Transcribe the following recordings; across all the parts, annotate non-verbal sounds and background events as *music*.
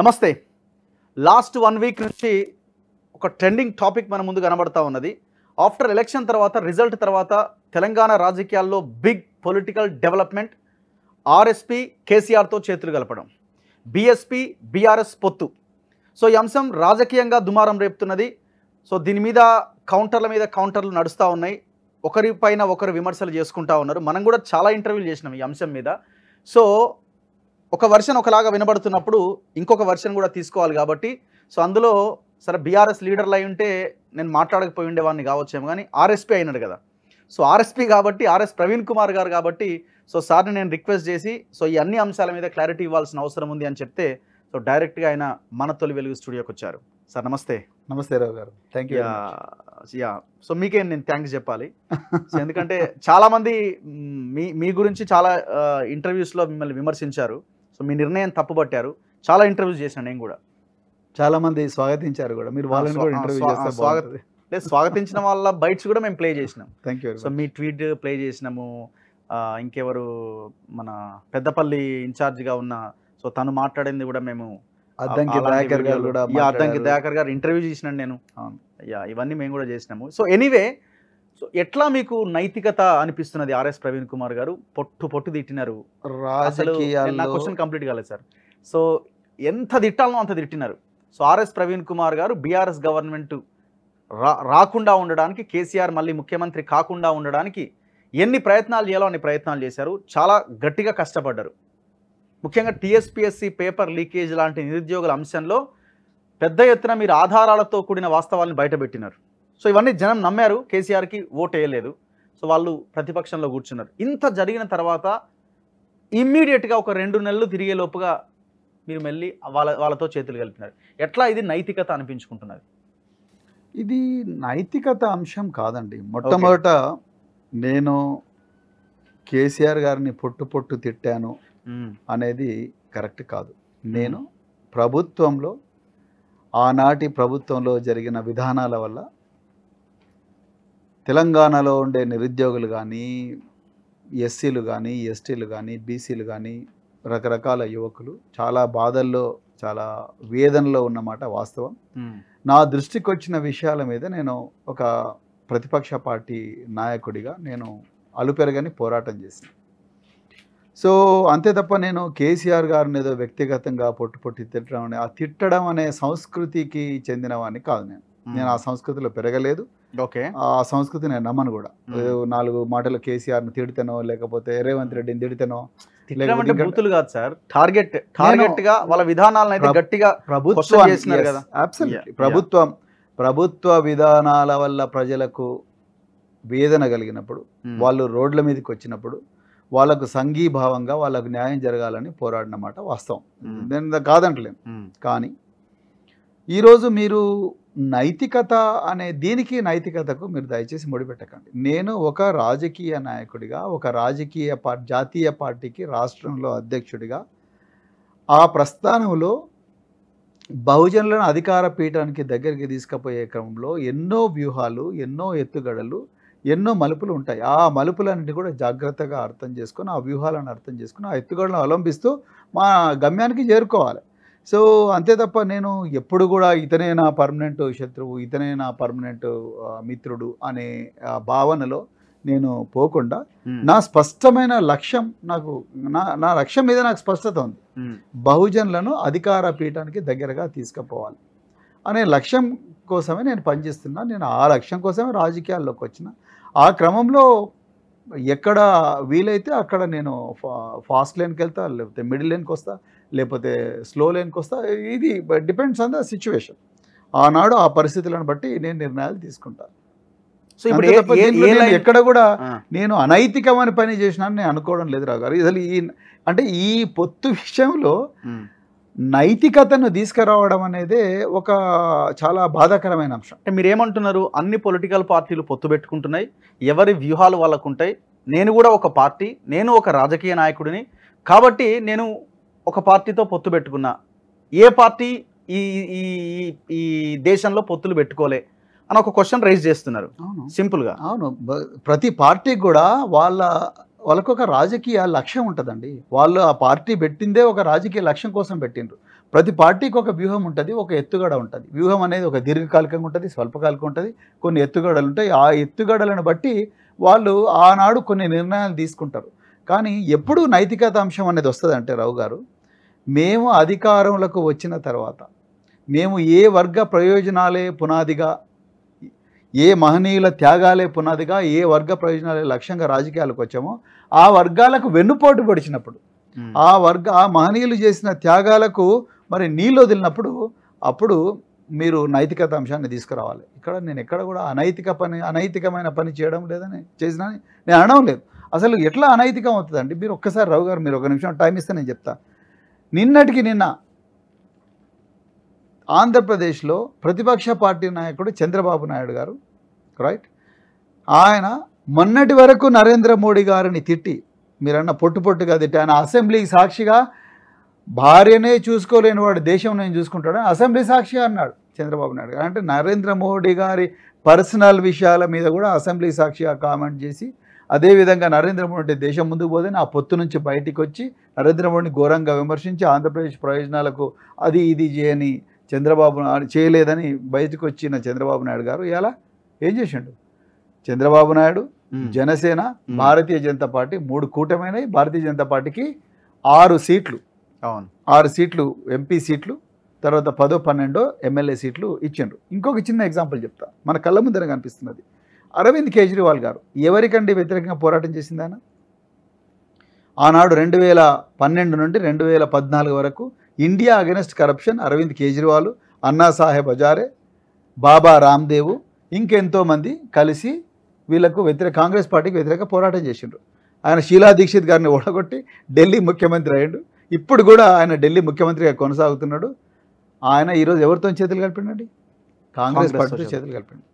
నమస్తే last one week నుంచి ఒక ట్రెండింగ్ టాపిక్ మన ముందు కనబడతా ఉన్నది ఆఫ్టర్ ఎలక్షన్ తర్వాత రిజల్ట్ తర్వాత తెలంగాణ రాజకీయాల్లో బిగ్ పొలిటికల్ డెవలప్మెంట్ ఆర్ఎస్పి కేసీఆర్తో చేతులు కలపడం బీఎస్పీ బీఆర్ఎస్ పొత్తు సో ఈ అంశం రాజకీయంగా దుమారం రేపుతున్నది సో దీని మీద కౌంటర్ల మీద కౌంటర్లు నడుస్తూ ఉన్నాయి పైన ఒకరు విమర్శలు చేసుకుంటా ఉన్నారు మనం కూడా చాలా ఇంటర్వ్యూలు చేసినాం ఈ అంశం మీద సో ఒక వర్షన్ ఒకలాగా వినబడుతున్నప్పుడు ఇంకొక వర్షన్ కూడా తీసుకోవాలి కాబట్టి సో అందులో సరే బీఆర్ఎస్ లీడర్లు అయి ఉంటే నేను మాట్లాడకపోయి ఉండేవాడిని కావచ్చేమో కానీ ఆర్ఎస్పీ అయినాడు కదా సో ఆర్ఎస్పీ కాబట్టి ఆర్ఎస్ ప్రవీణ్ కుమార్ గారు కాబట్టి సో సార్ని నేను రిక్వెస్ట్ చేసి సో ఈ అన్ని అంశాల మీద క్లారిటీ ఇవ్వాల్సిన అవసరం ఉంది అని చెప్తే సో డైరెక్ట్గా ఆయన మన తొలి వెలుగు స్టూడియోకి వచ్చారు సార్ నమస్తే నమస్తే రావు గారు థ్యాంక్ యూ యా సో మీకే నేను థ్యాంక్స్ చెప్పాలి ఎందుకంటే చాలామంది మీ మీ గురించి చాలా ఇంటర్వ్యూస్లో uh, మిమ్మల్ని విమర్శించారు సో మీ నిర్ణయం పట్టారు చాలా ఇంటర్వ్యూస్ చేశాను నేను కూడా చాలా మంది స్వాగతించారు కూడా మీరు వాళ్ళని కూడా ఇంటర్వ్యూ చేస్తారు స్వాగత లేదు స్వాగతించిన వాళ్ళ బైట్స్ కూడా మేము ప్లే చేసినాం థ్యాంక్ యూ సో మీ ట్వీట్ ప్లే చేసినాము ఇంకెవరు మన పెద్దపల్లి ఇన్ఛార్జ్గా ఉన్న సో తను మాట్లాడింది కూడా మేము అద్దంకి దయాకర్ గారు కూడా అద్దంకి దయాకర్ గారు ఇంటర్వ్యూ చేసినాను నేను యా ఇవన్నీ మేము కూడా చేసినాము సో ఎనీవే సో ఎట్లా మీకు నైతికత అనిపిస్తున్నది ఆర్ఎస్ ప్రవీణ్ కుమార్ గారు పొట్టు పొట్టు తిట్టినారు అసలు నా క్వశ్చన్ కంప్లీట్ కాలేదు సార్ సో ఎంత తిట్టాలనో అంత తిట్టినారు so RS Praveen Kumar garu BRS government రా రాకుండా ఉండడానికి కేసీఆర్ మళ్ళీ ముఖ్యమంత్రి కాకుండా ఉండడానికి ఎన్ని ప్రయత్నాలు చేయాలో అన్ని ప్రయత్నాలు చేశారు చాలా గట్టిగా కష్టపడ్డారు ముఖ్యంగా టీఎస్పీఎస్సీ పేపర్ లీకేజ్ లాంటి నిరుద్యోగుల అంశంలో పెద్ద ఎత్తున మీరు ఆధారాలతో కూడిన వాస్తవాలను బయటపెట్టినారు సో ఇవన్నీ జనం నమ్మారు కేసీఆర్కి వేయలేదు సో వాళ్ళు ప్రతిపక్షంలో కూర్చున్నారు ఇంత జరిగిన తర్వాత ఇమ్మీడియట్గా ఒక రెండు నెలలు తిరిగే లోపుగా మీరు మళ్ళీ వాళ్ళ వాళ్ళతో చేతులు కలిపినారు ఎట్లా ఇది నైతికత అనిపించుకుంటున్నారు ఇది నైతికత అంశం కాదండి మొట్టమొదట నేను కేసీఆర్ గారిని పొట్టు పొట్టు తిట్టాను అనేది కరెక్ట్ కాదు నేను ప్రభుత్వంలో ఆనాటి ప్రభుత్వంలో జరిగిన విధానాల వల్ల తెలంగాణలో ఉండే నిరుద్యోగులు కానీ ఎస్సీలు కానీ ఎస్టీలు కానీ బీసీలు కానీ రకరకాల యువకులు చాలా బాధల్లో చాలా వేదనలో ఉన్నమాట వాస్తవం నా దృష్టికి వచ్చిన విషయాల మీద నేను ఒక ప్రతిపక్ష పార్టీ నాయకుడిగా నేను అలుపెరగని పోరాటం చేసిన సో అంతే తప్ప నేను కేసీఆర్ గారిని ఏదో వ్యక్తిగతంగా పొట్టు పొట్టి తిట్టడం ఆ తిట్టడం అనే సంస్కృతికి చెందినవాడిని కాదు నేను నేను ఆ సంస్కృతిలో పెరగలేదు ఓకే ఆ సంస్కృతి నేను నమ్మను కూడా నాలుగు మాటలు కేసీఆర్ని తిడితేనో లేకపోతే రేవంత్ రెడ్డిని తిడితేనో కాదు సార్ టార్గెట్ వాళ్ళ గట్టిగా ప్రభుత్వం కదా ప్రభుత్వం ప్రభుత్వ విధానాల వల్ల ప్రజలకు వేదన కలిగినప్పుడు వాళ్ళు రోడ్ల మీదకి వచ్చినప్పుడు వాళ్ళకు సంఘీభావంగా వాళ్ళకు న్యాయం జరగాలని పోరాడినమాట వాస్తవం నేను కాదంటలేం కానీ ఈరోజు మీరు నైతికత అనే దీనికి నైతికతకు మీరు దయచేసి ముడిపెట్టకండి నేను ఒక రాజకీయ నాయకుడిగా ఒక రాజకీయ పా జాతీయ పార్టీకి రాష్ట్రంలో అధ్యక్షుడిగా ఆ ప్రస్థానంలో బహుజనులను అధికార పీఠానికి దగ్గరికి తీసుకుపోయే క్రమంలో ఎన్నో వ్యూహాలు ఎన్నో ఎత్తుగడలు ఎన్నో మలుపులు ఉంటాయి ఆ మలుపులన్నింటినీ కూడా జాగ్రత్తగా అర్థం చేసుకొని ఆ వ్యూహాలను అర్థం చేసుకుని ఆ ఎత్తుగడలను అవలంబిస్తూ మా గమ్యానికి చేరుకోవాలి సో అంతే తప్ప నేను ఎప్పుడు కూడా ఇతనే నా పర్మనెంట్ శత్రువు ఇతనే నా పర్మనెంట్ మిత్రుడు అనే భావనలో నేను పోకుండా నా స్పష్టమైన లక్ష్యం నాకు నా నా లక్ష్యం మీద నాకు స్పష్టత ఉంది బహుజనులను అధికార పీఠానికి దగ్గరగా తీసుకుపోవాలి అనే లక్ష్యం కోసమే నేను పనిచేస్తున్నా నేను ఆ లక్ష్యం కోసమే రాజకీయాల్లోకి వచ్చిన ఆ క్రమంలో ఎక్కడ వీలైతే అక్కడ నేను ఫాస్ట్ లైన్కి వెళ్తా లేకపోతే మిడిల్ లైన్కి వస్తా లేకపోతే స్లో లేన్కి వస్తా ఇది డిపెండ్స్ ఆన్ ద సిచ్యువేషన్ ఆనాడు ఆ పరిస్థితులను బట్టి నేను నిర్ణయాలు తీసుకుంటాను సో ఇప్పుడు ఎక్కడ కూడా నేను అనైతికమైన పని చేసినాను నేను అనుకోవడం లేదు గారు అసలు ఈ అంటే ఈ పొత్తు విషయంలో నైతికతను తీసుకురావడం అనేది ఒక చాలా బాధాకరమైన అంశం అంటే మీరేమంటున్నారు అన్ని పొలిటికల్ పార్టీలు పొత్తు పెట్టుకుంటున్నాయి ఎవరి వ్యూహాలు వాళ్ళకు ఉంటాయి నేను కూడా ఒక పార్టీ నేను ఒక రాజకీయ నాయకుడిని కాబట్టి నేను ఒక పార్టీతో పొత్తు పెట్టుకున్నా ఏ పార్టీ ఈ ఈ ఈ దేశంలో పొత్తులు పెట్టుకోలే అని ఒక క్వశ్చన్ రైజ్ చేస్తున్నారు సింపుల్గా అవును ప్రతి పార్టీ కూడా వాళ్ళ వాళ్ళకు ఒక రాజకీయ లక్ష్యం ఉంటుందండి వాళ్ళు ఆ పార్టీ పెట్టిందే ఒక రాజకీయ లక్ష్యం కోసం పెట్టిండ్రు ప్రతి పార్టీకి ఒక వ్యూహం ఉంటుంది ఒక ఎత్తుగడ ఉంటుంది వ్యూహం అనేది ఒక దీర్ఘకాలికంగా ఉంటుంది స్వల్పకాలికం ఉంటుంది కొన్ని ఎత్తుగడలు ఉంటాయి ఆ ఎత్తుగడలను బట్టి వాళ్ళు ఆనాడు కొన్ని నిర్ణయాలు తీసుకుంటారు కానీ ఎప్పుడు నైతికత అంశం అనేది వస్తుంది అంటే రావు గారు మేము అధికారంలోకి వచ్చిన తర్వాత మేము ఏ వర్గ ప్రయోజనాలే పునాదిగా ఏ మహనీయుల త్యాగాలే పునాదిగా ఏ వర్గ ప్రయోజనాలే లక్ష్యంగా రాజకీయాలకు వచ్చామో ఆ వర్గాలకు వెన్నుపోటు పడిచినప్పుడు ఆ వర్గ ఆ మహనీయులు చేసిన త్యాగాలకు మరి నీళ్ళు వదిలినప్పుడు అప్పుడు మీరు నైతికత అంశాన్ని తీసుకురావాలి ఇక్కడ నేను ఎక్కడ కూడా అనైతిక పని అనైతికమైన పని చేయడం లేదని చేసినా నేను అనడం లేదు అసలు ఎట్లా అనైతికం అవుతుందండి మీరు ఒక్కసారి రావు గారు మీరు ఒక నిమిషం టైం ఇస్తే నేను చెప్తాను నిన్నటికి నిన్న ఆంధ్రప్రదేశ్లో ప్రతిపక్ష పార్టీ నాయకుడు చంద్రబాబు నాయుడు గారు రైట్ ఆయన మొన్నటి వరకు నరేంద్ర మోడీ గారిని తిట్టి మీరన్న పొట్టు పొట్టుగా తిట్టి ఆయన అసెంబ్లీకి సాక్షిగా భార్యనే చూసుకోలేని వాడు దేశం నేను చూసుకుంటాడు అసెంబ్లీ సాక్షిగా అన్నాడు చంద్రబాబు నాయుడు గారు అంటే నరేంద్ర మోడీ గారి పర్సనల్ విషయాల మీద కూడా అసెంబ్లీ సాక్షిగా కామెంట్ చేసి అదేవిధంగా నరేంద్ర మోడీ దేశం ముందుకు పోతే ఆ పొత్తు నుంచి బయటికి వచ్చి నరేంద్ర మోడీని ఘోరంగా విమర్శించి ఆంధ్రప్రదేశ్ ప్రయోజనాలకు అది ఇది చేయని చంద్రబాబు చేయలేదని బయటకు వచ్చిన చంద్రబాబు నాయుడు గారు ఇలా ఏం చేసిండు చంద్రబాబు నాయుడు జనసేన భారతీయ జనతా పార్టీ మూడు కూటమైనవి భారతీయ జనతా పార్టీకి ఆరు సీట్లు అవును ఆరు సీట్లు ఎంపీ సీట్లు తర్వాత పదో పన్నెండో ఎమ్మెల్యే సీట్లు ఇచ్చిండ్రు ఇంకొక చిన్న ఎగ్జాంపుల్ చెప్తా మన కళ్ళ ముందర కనిపిస్తున్నది అరవింద్ కేజ్రీవాల్ గారు ఎవరికండి వ్యతిరేకంగా పోరాటం చేసింది ఆయన ఆనాడు రెండు వేల పన్నెండు నుండి రెండు వేల పద్నాలుగు వరకు India against corruption Arvind Kejriwal Annasaheb Hazare Baba Ramdev ఇంకెంతోమంది కలిసి వీళ్లకు వ్యతిరేక కాంగ్రెస్ పార్టీకి వ్యతిరేక పోరాటం చేసిండ్రు ఆయన షీలా దీక్షిత్ గారిని ఓడగొట్టి ఢిల్లీ ముఖ్యమంత్రి అయ్యాడు ఇప్పుడు కూడా ఆయన ఢిల్లీ ముఖ్యమంత్రిగా కొనసాగుతున్నాడు ఆయన ఈరోజు ఎవరితో చేతులు కలిపిండండి కాంగ్రెస్ పార్టీతో చేతులు కలిపిండి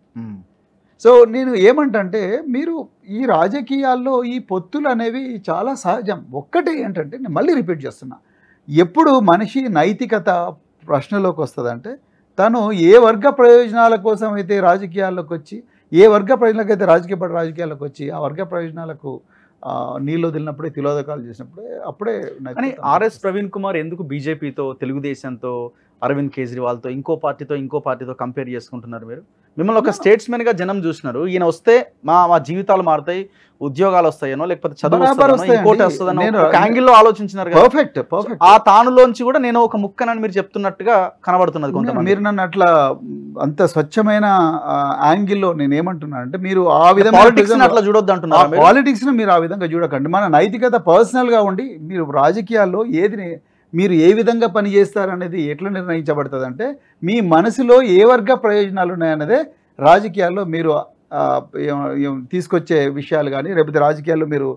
సో నేను ఏమంటంటే మీరు ఈ రాజకీయాల్లో ఈ పొత్తులు అనేవి చాలా సహజం ఒక్కటే ఏంటంటే నేను మళ్ళీ రిపీట్ చేస్తున్నా ఎప్పుడు మనిషి నైతికత ప్రశ్నలోకి వస్తుందంటే తను ఏ వర్గ ప్రయోజనాల కోసం అయితే రాజకీయాల్లోకి వచ్చి ఏ వర్గ ప్రయోజనాలకైతే రాజకీయ పడి రాజకీయాల్లోకి వచ్చి ఆ వర్గ ప్రయోజనాలకు నీళ్ళు వదిలినప్పుడే తిలోదకాలు చేసినప్పుడే అప్పుడే ఆర్ఎస్ ప్రవీణ్ కుమార్ ఎందుకు బీజేపీతో తెలుగుదేశంతో అరవింద్ కేజ్రీవాల్తో ఇంకో పార్టీతో ఇంకో పార్టీతో కంపేర్ చేసుకుంటున్నారు మీరు మిమ్మల్ని ఒక స్టేట్స్మెన్గా జనం చూసినారు ఈయన వస్తే మా మా జీవితాలు మారుతాయి ఉద్యోగాలు వస్తాయనో లేకపోతే చదువు ఇంకోటి ఆలోచించినారు పర్ఫెక్ట్ పర్ఫెక్ట్ ఆ తానులోంచి కూడా నేను ఒక ముక్కనని మీరు చెప్తున్నట్టుగా కనబడుతున్నది కొంత మీరు నన్ను అట్లా అంత స్వచ్ఛమైన యాంగిల్లో నేను ఏమంటున్నాను అంటే మీరు ఆ విధంగా పాలిటిక్స్ అట్లా చూడొద్దు అంటున్నారు పాలిటిక్స్ మీరు ఆ విధంగా చూడకండి మన నైతికత పర్సనల్గా ఉండి మీరు రాజకీయాల్లో ఏది మీరు ఏ విధంగా పనిచేస్తారనేది ఎట్లా నిర్ణయించబడుతుంది అంటే మీ మనసులో ఏ వర్గ ప్రయోజనాలు ఉన్నాయన్నదే రాజకీయాల్లో మీరు తీసుకొచ్చే విషయాలు కానీ లేకపోతే రాజకీయాల్లో మీరు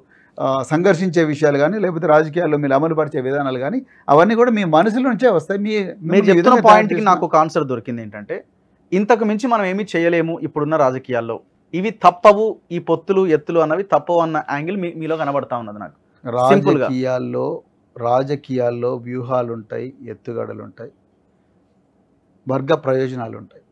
సంఘర్షించే విషయాలు కానీ లేకపోతే రాజకీయాల్లో మీరు అమలుపరిచే విధానాలు కానీ అవన్నీ కూడా మీ మనసుల నుంచే వస్తాయి మీ మీరు చెప్తున్న పాయింట్కి నాకు ఆన్సర్ దొరికింది ఏంటంటే ఇంతకు మించి మనం ఏమీ చేయలేము ఇప్పుడున్న రాజకీయాల్లో ఇవి తప్పవు ఈ పొత్తులు ఎత్తులు అన్నవి తప్పవు అన్న యాంగిల్ మీలో కనబడతా ఉన్నది నాకు రాజకీయాల్లో రాజకీయాల్లో వ్యూహాలు ఉంటాయి ఎత్తుగడలు ఉంటాయి వర్గ ప్రయోజనాలు ఉంటాయి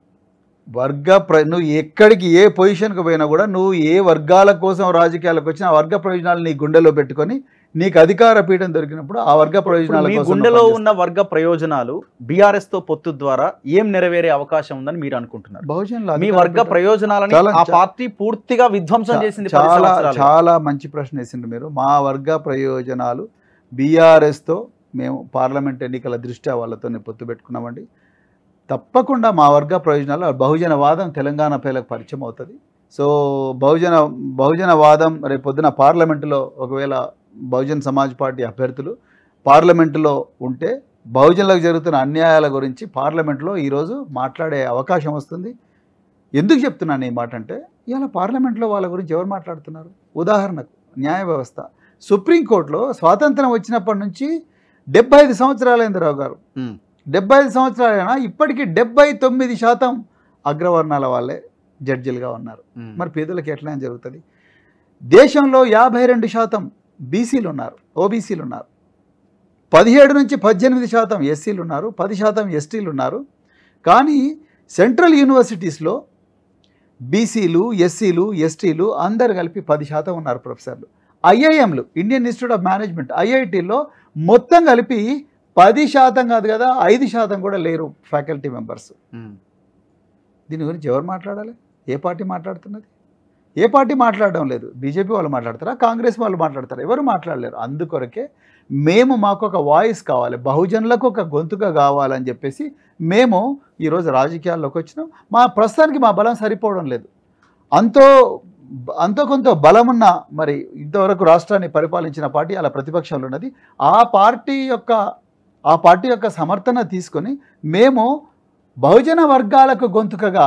వర్గ ప్ర నువ్వు ఎక్కడికి ఏ పొజిషన్కి పోయినా కూడా నువ్వు ఏ వర్గాల కోసం రాజకీయాలకు వచ్చినా ఆ వర్గ ప్రయోజనాలు నీ గుండెలో పెట్టుకొని నీకు అధికార పీఠం దొరికినప్పుడు ఆ వర్గ ప్రయోజనాలు గుండెలో ఉన్న వర్గ ప్రయోజనాలు బీఆర్ఎస్తో పొత్తు ద్వారా ఏం నెరవేరే అవకాశం ఉందని మీరు అనుకుంటున్నారు బహుజనులు మీ వర్గ ప్రయోజనాలని ఆ పార్టీ పూర్తిగా విధ్వంసం చేసింది చాలా చాలా మంచి ప్రశ్న వేసిండ్రు మీరు మా వర్గ ప్రయోజనాలు బీఆర్ఎస్తో మేము పార్లమెంట్ ఎన్నికల దృష్ట్యా వాళ్ళతో పొత్తు పెట్టుకున్నామండి తప్పకుండా మా వర్గ ప్రయోజనాలు బహుజన వాదం తెలంగాణ ప్రజలకు పరిచయం అవుతుంది సో బహుజన బహుజన వాదం రేపొద్దున పార్లమెంటులో ఒకవేళ బహుజన్ సమాజ్ పార్టీ అభ్యర్థులు పార్లమెంటులో ఉంటే బహుజనులకు జరుగుతున్న అన్యాయాల గురించి పార్లమెంట్లో ఈరోజు మాట్లాడే అవకాశం వస్తుంది ఎందుకు చెప్తున్నాను ఈ మాట అంటే ఇవాళ పార్లమెంట్లో వాళ్ళ గురించి ఎవరు మాట్లాడుతున్నారు ఉదాహరణకు న్యాయ వ్యవస్థ సుప్రీంకోర్టులో స్వాతంత్రం వచ్చినప్పటి నుంచి డెబ్బై ఐదు సంవత్సరాలు రావు గారు డెబ్బై ఐదు సంవత్సరాలైనా ఇప్పటికీ డెబ్బై తొమ్మిది శాతం అగ్రవర్ణాల వాళ్ళే జడ్జిలుగా ఉన్నారు మరి పేదలకు ఎట్లా జరుగుతుంది దేశంలో యాభై రెండు శాతం బీసీలు ఉన్నారు ఓబీసీలు ఉన్నారు పదిహేడు నుంచి పద్దెనిమిది శాతం ఎస్సీలు ఉన్నారు పది శాతం ఎస్టీలు ఉన్నారు కానీ సెంట్రల్ యూనివర్సిటీస్లో బీసీలు ఎస్సీలు ఎస్టీలు అందరు కలిపి పది శాతం ఉన్నారు ప్రొఫెసర్లు ఐఐఎంలు ఇండియన్ ఇన్స్టిట్యూట్ ఆఫ్ మేనేజ్మెంట్ ఐఐటీలో మొత్తం కలిపి పది శాతం కాదు కదా ఐదు శాతం కూడా లేరు ఫ్యాకల్టీ మెంబర్స్ దీని గురించి ఎవరు మాట్లాడాలి ఏ పార్టీ మాట్లాడుతున్నది ఏ పార్టీ మాట్లాడడం లేదు బీజేపీ వాళ్ళు మాట్లాడతారా కాంగ్రెస్ వాళ్ళు మాట్లాడతారా ఎవరు మాట్లాడలేరు అందుకొరకే మేము మాకు ఒక వాయిస్ కావాలి బహుజనులకు ఒక గొంతుక కావాలని చెప్పేసి మేము ఈరోజు రాజకీయాల్లోకి వచ్చినాం మా ప్రస్తుతానికి మా బలం సరిపోవడం లేదు అంతో అంతో కొంత బలమున్న మరి ఇంతవరకు రాష్ట్రాన్ని పరిపాలించిన పార్టీ అలా ప్రతిపక్షంలో ఉన్నది ఆ పార్టీ యొక్క ఆ పార్టీ యొక్క సమర్థన తీసుకొని మేము బహుజన వర్గాలకు గొంతుకగా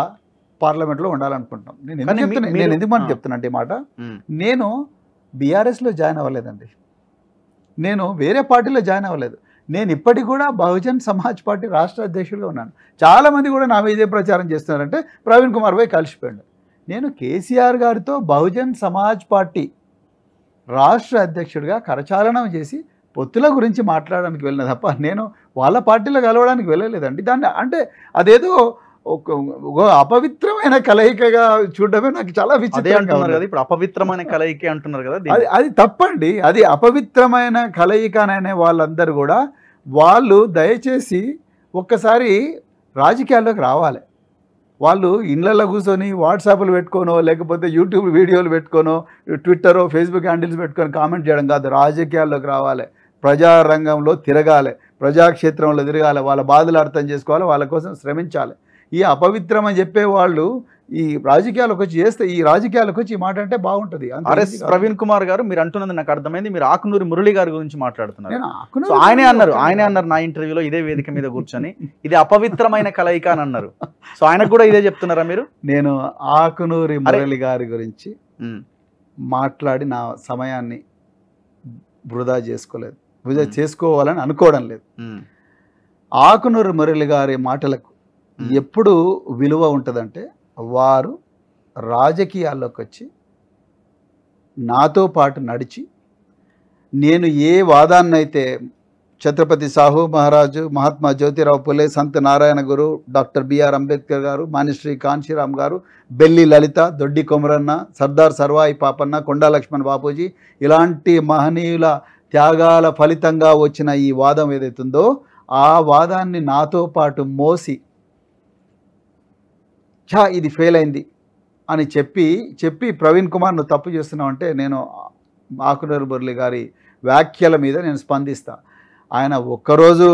పార్లమెంట్లో ఉండాలనుకుంటున్నాం నేను ఎందుకు చెప్తున్నా నేను ఎందుకు మనం చెప్తున్నా మాట నేను బీఆర్ఎస్లో జాయిన్ అవ్వలేదండి నేను వేరే పార్టీలో జాయిన్ అవ్వలేదు నేను ఇప్పటికి కూడా బహుజన్ సమాజ్ పార్టీ రాష్ట్ర అధ్యక్షుడిగా ఉన్నాను చాలామంది కూడా నా మీద ప్రచారం చేస్తున్నారంటే ప్రవీణ్ కుమార్ పోయి కలిసిపోయాడు నేను కేసీఆర్ గారితో బహుజన్ సమాజ్ పార్టీ రాష్ట్ర అధ్యక్షుడిగా కరచాలనం చేసి పొత్తుల గురించి మాట్లాడడానికి వెళ్ళిన తప్ప నేను వాళ్ళ పార్టీలో కలవడానికి వెళ్ళలేదండి దాన్ని అంటే అదేదో ఒక అపవిత్రమైన కలయికగా చూడడమే నాకు చాలా విచిత్రంగా కదా ఇప్పుడు అపవిత్రమైన కలయిక అంటున్నారు కదా అది అది తప్పండి అది అపవిత్రమైన కలయిక అనే వాళ్ళందరూ కూడా వాళ్ళు దయచేసి ఒక్కసారి రాజకీయాల్లోకి రావాలి వాళ్ళు ఇళ్ళల్లో కూర్చొని వాట్సాప్లు పెట్టుకోనో లేకపోతే యూట్యూబ్ వీడియోలు పెట్టుకోనో ట్విట్టర్ ఫేస్బుక్ హ్యాండిల్స్ పెట్టుకొని కామెంట్ చేయడం కాదు రాజకీయాల్లోకి రావాలి ప్రజారంగంలో తిరగాలి ప్రజాక్షేత్రంలో తిరగాలి వాళ్ళ బాధలు అర్థం చేసుకోవాలి వాళ్ళ కోసం శ్రమించాలి ఈ అపవిత్రం అని చెప్పే వాళ్ళు ఈ రాజకీయాలకు వచ్చి చేస్తే ఈ రాజకీయాలకు వచ్చి ఈ మాట అంటే బాగుంటుంది ఆర్ఎస్ ప్రవీణ్ కుమార్ గారు మీరు అంటున్నది నాకు అర్థమైంది మీరు ఆకునూరి మురళి గారి గురించి మాట్లాడుతున్నారు ఆయనే అన్నారు ఆయనే అన్నారు నా ఇంటర్వ్యూలో ఇదే వేదిక మీద కూర్చొని ఇది అపవిత్రమైన కలయిక అని అన్నారు సో ఆయనకు కూడా ఇదే చెప్తున్నారా మీరు నేను ఆకునూరి మురళి గారి గురించి మాట్లాడి నా సమయాన్ని వృధా చేసుకోలేదు వృధా చేసుకోవాలని అనుకోవడం లేదు ఆకునూరి మురళి గారి మాటలకు ఎప్పుడు విలువ ఉంటుందంటే వారు రాజకీయాల్లోకి వచ్చి నాతో పాటు నడిచి నేను ఏ వాదాన్నైతే ఛత్రపతి సాహు మహారాజు మహాత్మా జ్యోతిరావు పులే సంత నారాయణ గురు డాక్టర్ బిఆర్ అంబేద్కర్ గారు మానిశ్రీ కాంశీరామ్ గారు బెల్లి లలిత దొడ్డి కొమరన్న సర్దార్ సర్వాయి పాపన్న కొండా లక్ష్మణ్ బాపూజీ ఇలాంటి మహనీయుల త్యాగాల ఫలితంగా వచ్చిన ఈ వాదం ఏదైతుందో ఆ వాదాన్ని నాతో పాటు మోసి ఛా ఇది ఫెయిల్ అయింది అని చెప్పి చెప్పి ప్రవీణ్ కుమార్ నువ్వు తప్పు చేస్తున్నావు అంటే నేను ఆకునూరు బొర్లి గారి వ్యాఖ్యల మీద నేను స్పందిస్తా ఆయన ఒక్కరోజు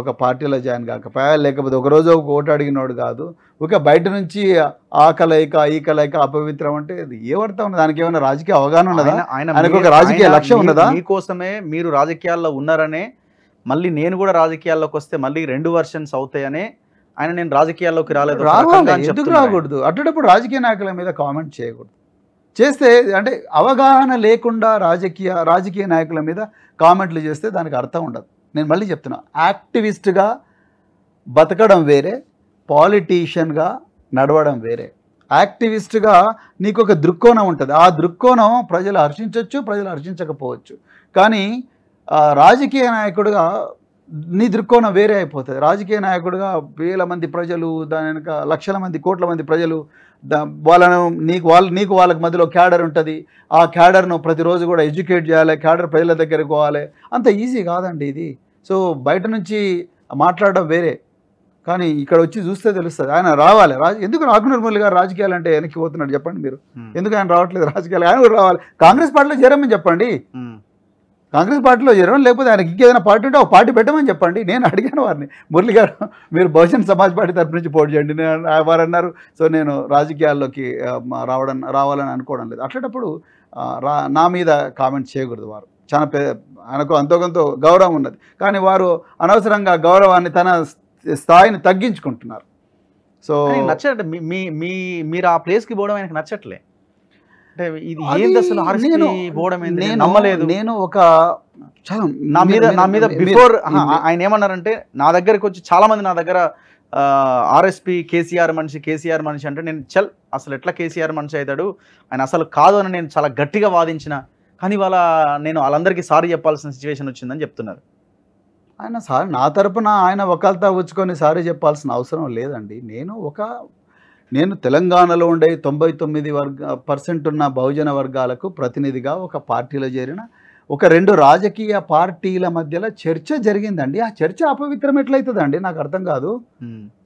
ఒక పార్టీలో జాయిన్ కాకపోయా లేకపోతే ఒకరోజు ఒక ఓటు అడిగినోడు కాదు ఒక బయట నుంచి ఆ కలయిక ఈ కలయిక అపవిత్రం అంటే ఏమర్థం ఉన్నది దానికి ఏమైనా రాజకీయ అవగాహన ఉన్నదా ఆయనకు ఒక రాజకీయ లక్ష్యం ఉన్నదా మీకోసమే మీరు రాజకీయాల్లో ఉన్నారనే మళ్ళీ నేను కూడా రాజకీయాల్లోకి వస్తే మళ్ళీ రెండు వర్షన్స్ అవుతాయనే ఆయన నేను రాజకీయాల్లోకి రాలేదు ఎందుకు రాకూడదు అటుటప్పుడు రాజకీయ నాయకుల మీద కామెంట్ చేయకూడదు చేస్తే అంటే అవగాహన లేకుండా రాజకీయ రాజకీయ నాయకుల మీద కామెంట్లు చేస్తే దానికి అర్థం ఉండదు నేను మళ్ళీ చెప్తున్నా యాక్టివిస్ట్గా బతకడం వేరే పాలిటీషియన్గా నడవడం వేరే యాక్టివిస్ట్గా నీకు ఒక దృక్కోణం ఉంటుంది ఆ దృక్కోణం ప్రజలు హర్షించవచ్చు ప్రజలు హర్షించకపోవచ్చు కానీ రాజకీయ నాయకుడిగా నీ దృక్కోణం వేరే అయిపోతుంది రాజకీయ నాయకుడుగా వేల మంది ప్రజలు దాని వెనుక లక్షల మంది కోట్ల మంది ప్రజలు వాళ్ళను నీకు వాళ్ళ నీకు వాళ్ళకి మధ్యలో క్యాడర్ ఉంటుంది ఆ క్యాడర్ను ప్రతిరోజు కూడా ఎడ్యుకేట్ చేయాలి క్యాడర్ ప్రజల దగ్గరికి పోవాలి అంత ఈజీ కాదండి ఇది సో బయట నుంచి మాట్లాడడం వేరే కానీ ఇక్కడ వచ్చి చూస్తే తెలుస్తుంది ఆయన రావాలి రాజ ఎందుకు రాఘునర్మూలి గారు రాజకీయాలు అంటే వెనక్కి పోతున్నాడు చెప్పండి మీరు ఎందుకు ఆయన రావట్లేదు రాజకీయాలు ఆయన కూడా రావాలి కాంగ్రెస్ పార్టీలో చేరమని చెప్పండి కాంగ్రెస్ పార్టీలో చేరడం లేకపోతే ఆయనకి ఇంకేదైనా పార్టీ ఉంటే ఒక పార్టీ పెట్టమని చెప్పండి నేను అడిగాను వారిని మురళి గారు మీరు బహుజన్ సమాజ్ పార్టీ తరపు నుంచి పోటీ చేయండి నేను వారు అన్నారు సో నేను రాజకీయాల్లోకి రావడం రావాలని అనుకోవడం లేదు అట్లాంటప్పుడు రా నా మీద కామెంట్ చేయకూడదు వారు చాలా పెద్ద ఆయనకు అంతో కొంత గౌరవం ఉన్నది కానీ వారు అనవసరంగా గౌరవాన్ని తన స్థాయిని తగ్గించుకుంటున్నారు సో నచ్చట్లే మీ మీరు ఆ ప్లేస్కి పోవడం ఆయనకు నచ్చట్లే నేను నమ్మలేదు నేను ఒక నా మీద నా మీద బిఫోర్ ఆయన ఏమన్నారంటే నా దగ్గరకు వచ్చి చాలా మంది నా దగ్గర ఆర్ఎస్పి కేసీఆర్ మనిషి కేసీఆర్ మనిషి అంటే నేను చల్ అసలు ఎట్లా కేసీఆర్ మనిషి అవుతాడు ఆయన అసలు కాదు అని నేను చాలా గట్టిగా వాదించిన కానీ వాళ్ళ నేను వాళ్ళందరికీ సారీ చెప్పాల్సిన సిచ్యువేషన్ వచ్చిందని చెప్తున్నారు ఆయన సారీ నా తరపున ఆయన ఒకళ్ళతో వచ్చుకొని సారీ చెప్పాల్సిన అవసరం లేదండి నేను ఒక నేను తెలంగాణలో ఉండే తొంభై తొమ్మిది వర్గ పర్సెంట్ ఉన్న బహుజన వర్గాలకు ప్రతినిధిగా ఒక పార్టీలో చేరిన ఒక రెండు రాజకీయ పార్టీల మధ్యలో చర్చ జరిగిందండి ఆ చర్చ అపవిత్రం ఎట్లయితుందండి నాకు అర్థం కాదు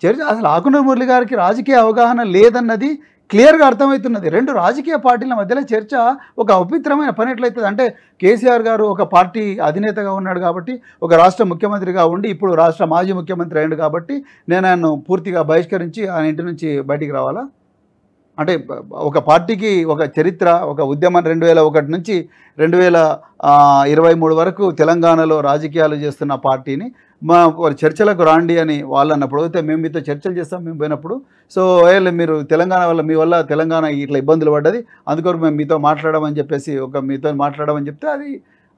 చర్చ అసలు ఆకునూరు మురళి గారికి రాజకీయ అవగాహన లేదన్నది క్లియర్గా అర్థమవుతున్నది రెండు రాజకీయ పార్టీల మధ్యలో చర్చ ఒక అపవిత్రమైన పని ఎట్లయితుంది అంటే కేసీఆర్ గారు ఒక పార్టీ అధినేతగా ఉన్నాడు కాబట్టి ఒక రాష్ట్ర ముఖ్యమంత్రిగా ఉండి ఇప్పుడు రాష్ట్ర మాజీ ముఖ్యమంత్రి అయ్యాడు కాబట్టి నేను ఆయన పూర్తిగా బహిష్కరించి ఆయన ఇంటి నుంచి బయటికి రావాలా అంటే ఒక పార్టీకి ఒక చరిత్ర ఒక ఉద్యమం రెండు వేల ఒకటి నుంచి రెండు వేల ఇరవై మూడు వరకు తెలంగాణలో రాజకీయాలు చేస్తున్న పార్టీని మా చర్చలకు రాండి అని వాళ్ళు అన్నప్పుడు అయితే మేము మీతో చర్చలు చేస్తాం మేము పోయినప్పుడు సో వేళ మీరు తెలంగాణ వల్ల మీ వల్ల తెలంగాణ ఇట్లా ఇబ్బందులు పడ్డది అందుకొరకు మేము మీతో మాట్లాడమని చెప్పేసి ఒక మీతో మాట్లాడమని చెప్తే అది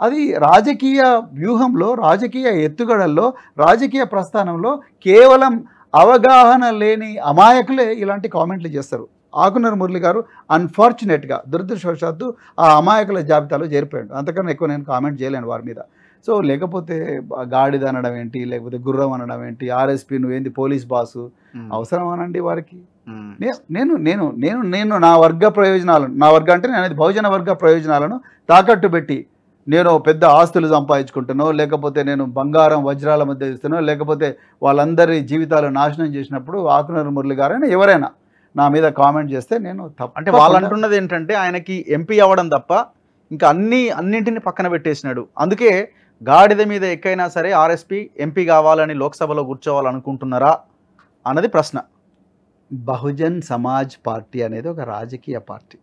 అది రాజకీయ వ్యూహంలో రాజకీయ ఎత్తుగడల్లో రాజకీయ ప్రస్థానంలో కేవలం అవగాహన లేని అమాయకులే ఇలాంటి కామెంట్లు చేస్తారు ఆకునర్ మురళి గారు అన్ఫార్చునేట్గా దురదృష్టవశాత్తు ఆ అమాయకుల జాబితాలో చేరిపోయాడు అంతకన్నా ఎక్కువ నేను కామెంట్ చేయలేను వారి మీద సో లేకపోతే గాడిద అనడం ఏంటి లేకపోతే గుర్రం అనడం ఏంటి ఆర్ఎస్పీ నువ్వేంటి పోలీస్ బాసు అవసరమానండి వారికి నేను నేను నేను నేను నా వర్గ ప్రయోజనాలను నా వర్గ అంటే నేను బహుజన వర్గ ప్రయోజనాలను తాకట్టు పెట్టి నేను పెద్ద ఆస్తులు సంపాదించుకుంటానో లేకపోతే నేను బంగారం వజ్రాల మధ్య ఇస్తానో లేకపోతే వాళ్ళందరి జీవితాలు నాశనం చేసినప్పుడు ఆకునరు మురళి గారైనా ఎవరైనా నా మీద కామెంట్ చేస్తే నేను అంటే వాళ్ళు అంటున్నది ఏంటంటే ఆయనకి ఎంపీ అవ్వడం తప్ప ఇంకా అన్ని అన్నింటిని పక్కన పెట్టేసినాడు అందుకే గాడిద మీద ఎక్కైనా సరే ఆర్ఎస్పీ ఎంపీ కావాలని లోక్సభలో కూర్చోవాలనుకుంటున్నారా అన్నది ప్రశ్న బహుజన్ సమాజ్ పార్టీ అనేది ఒక రాజకీయ పార్టీ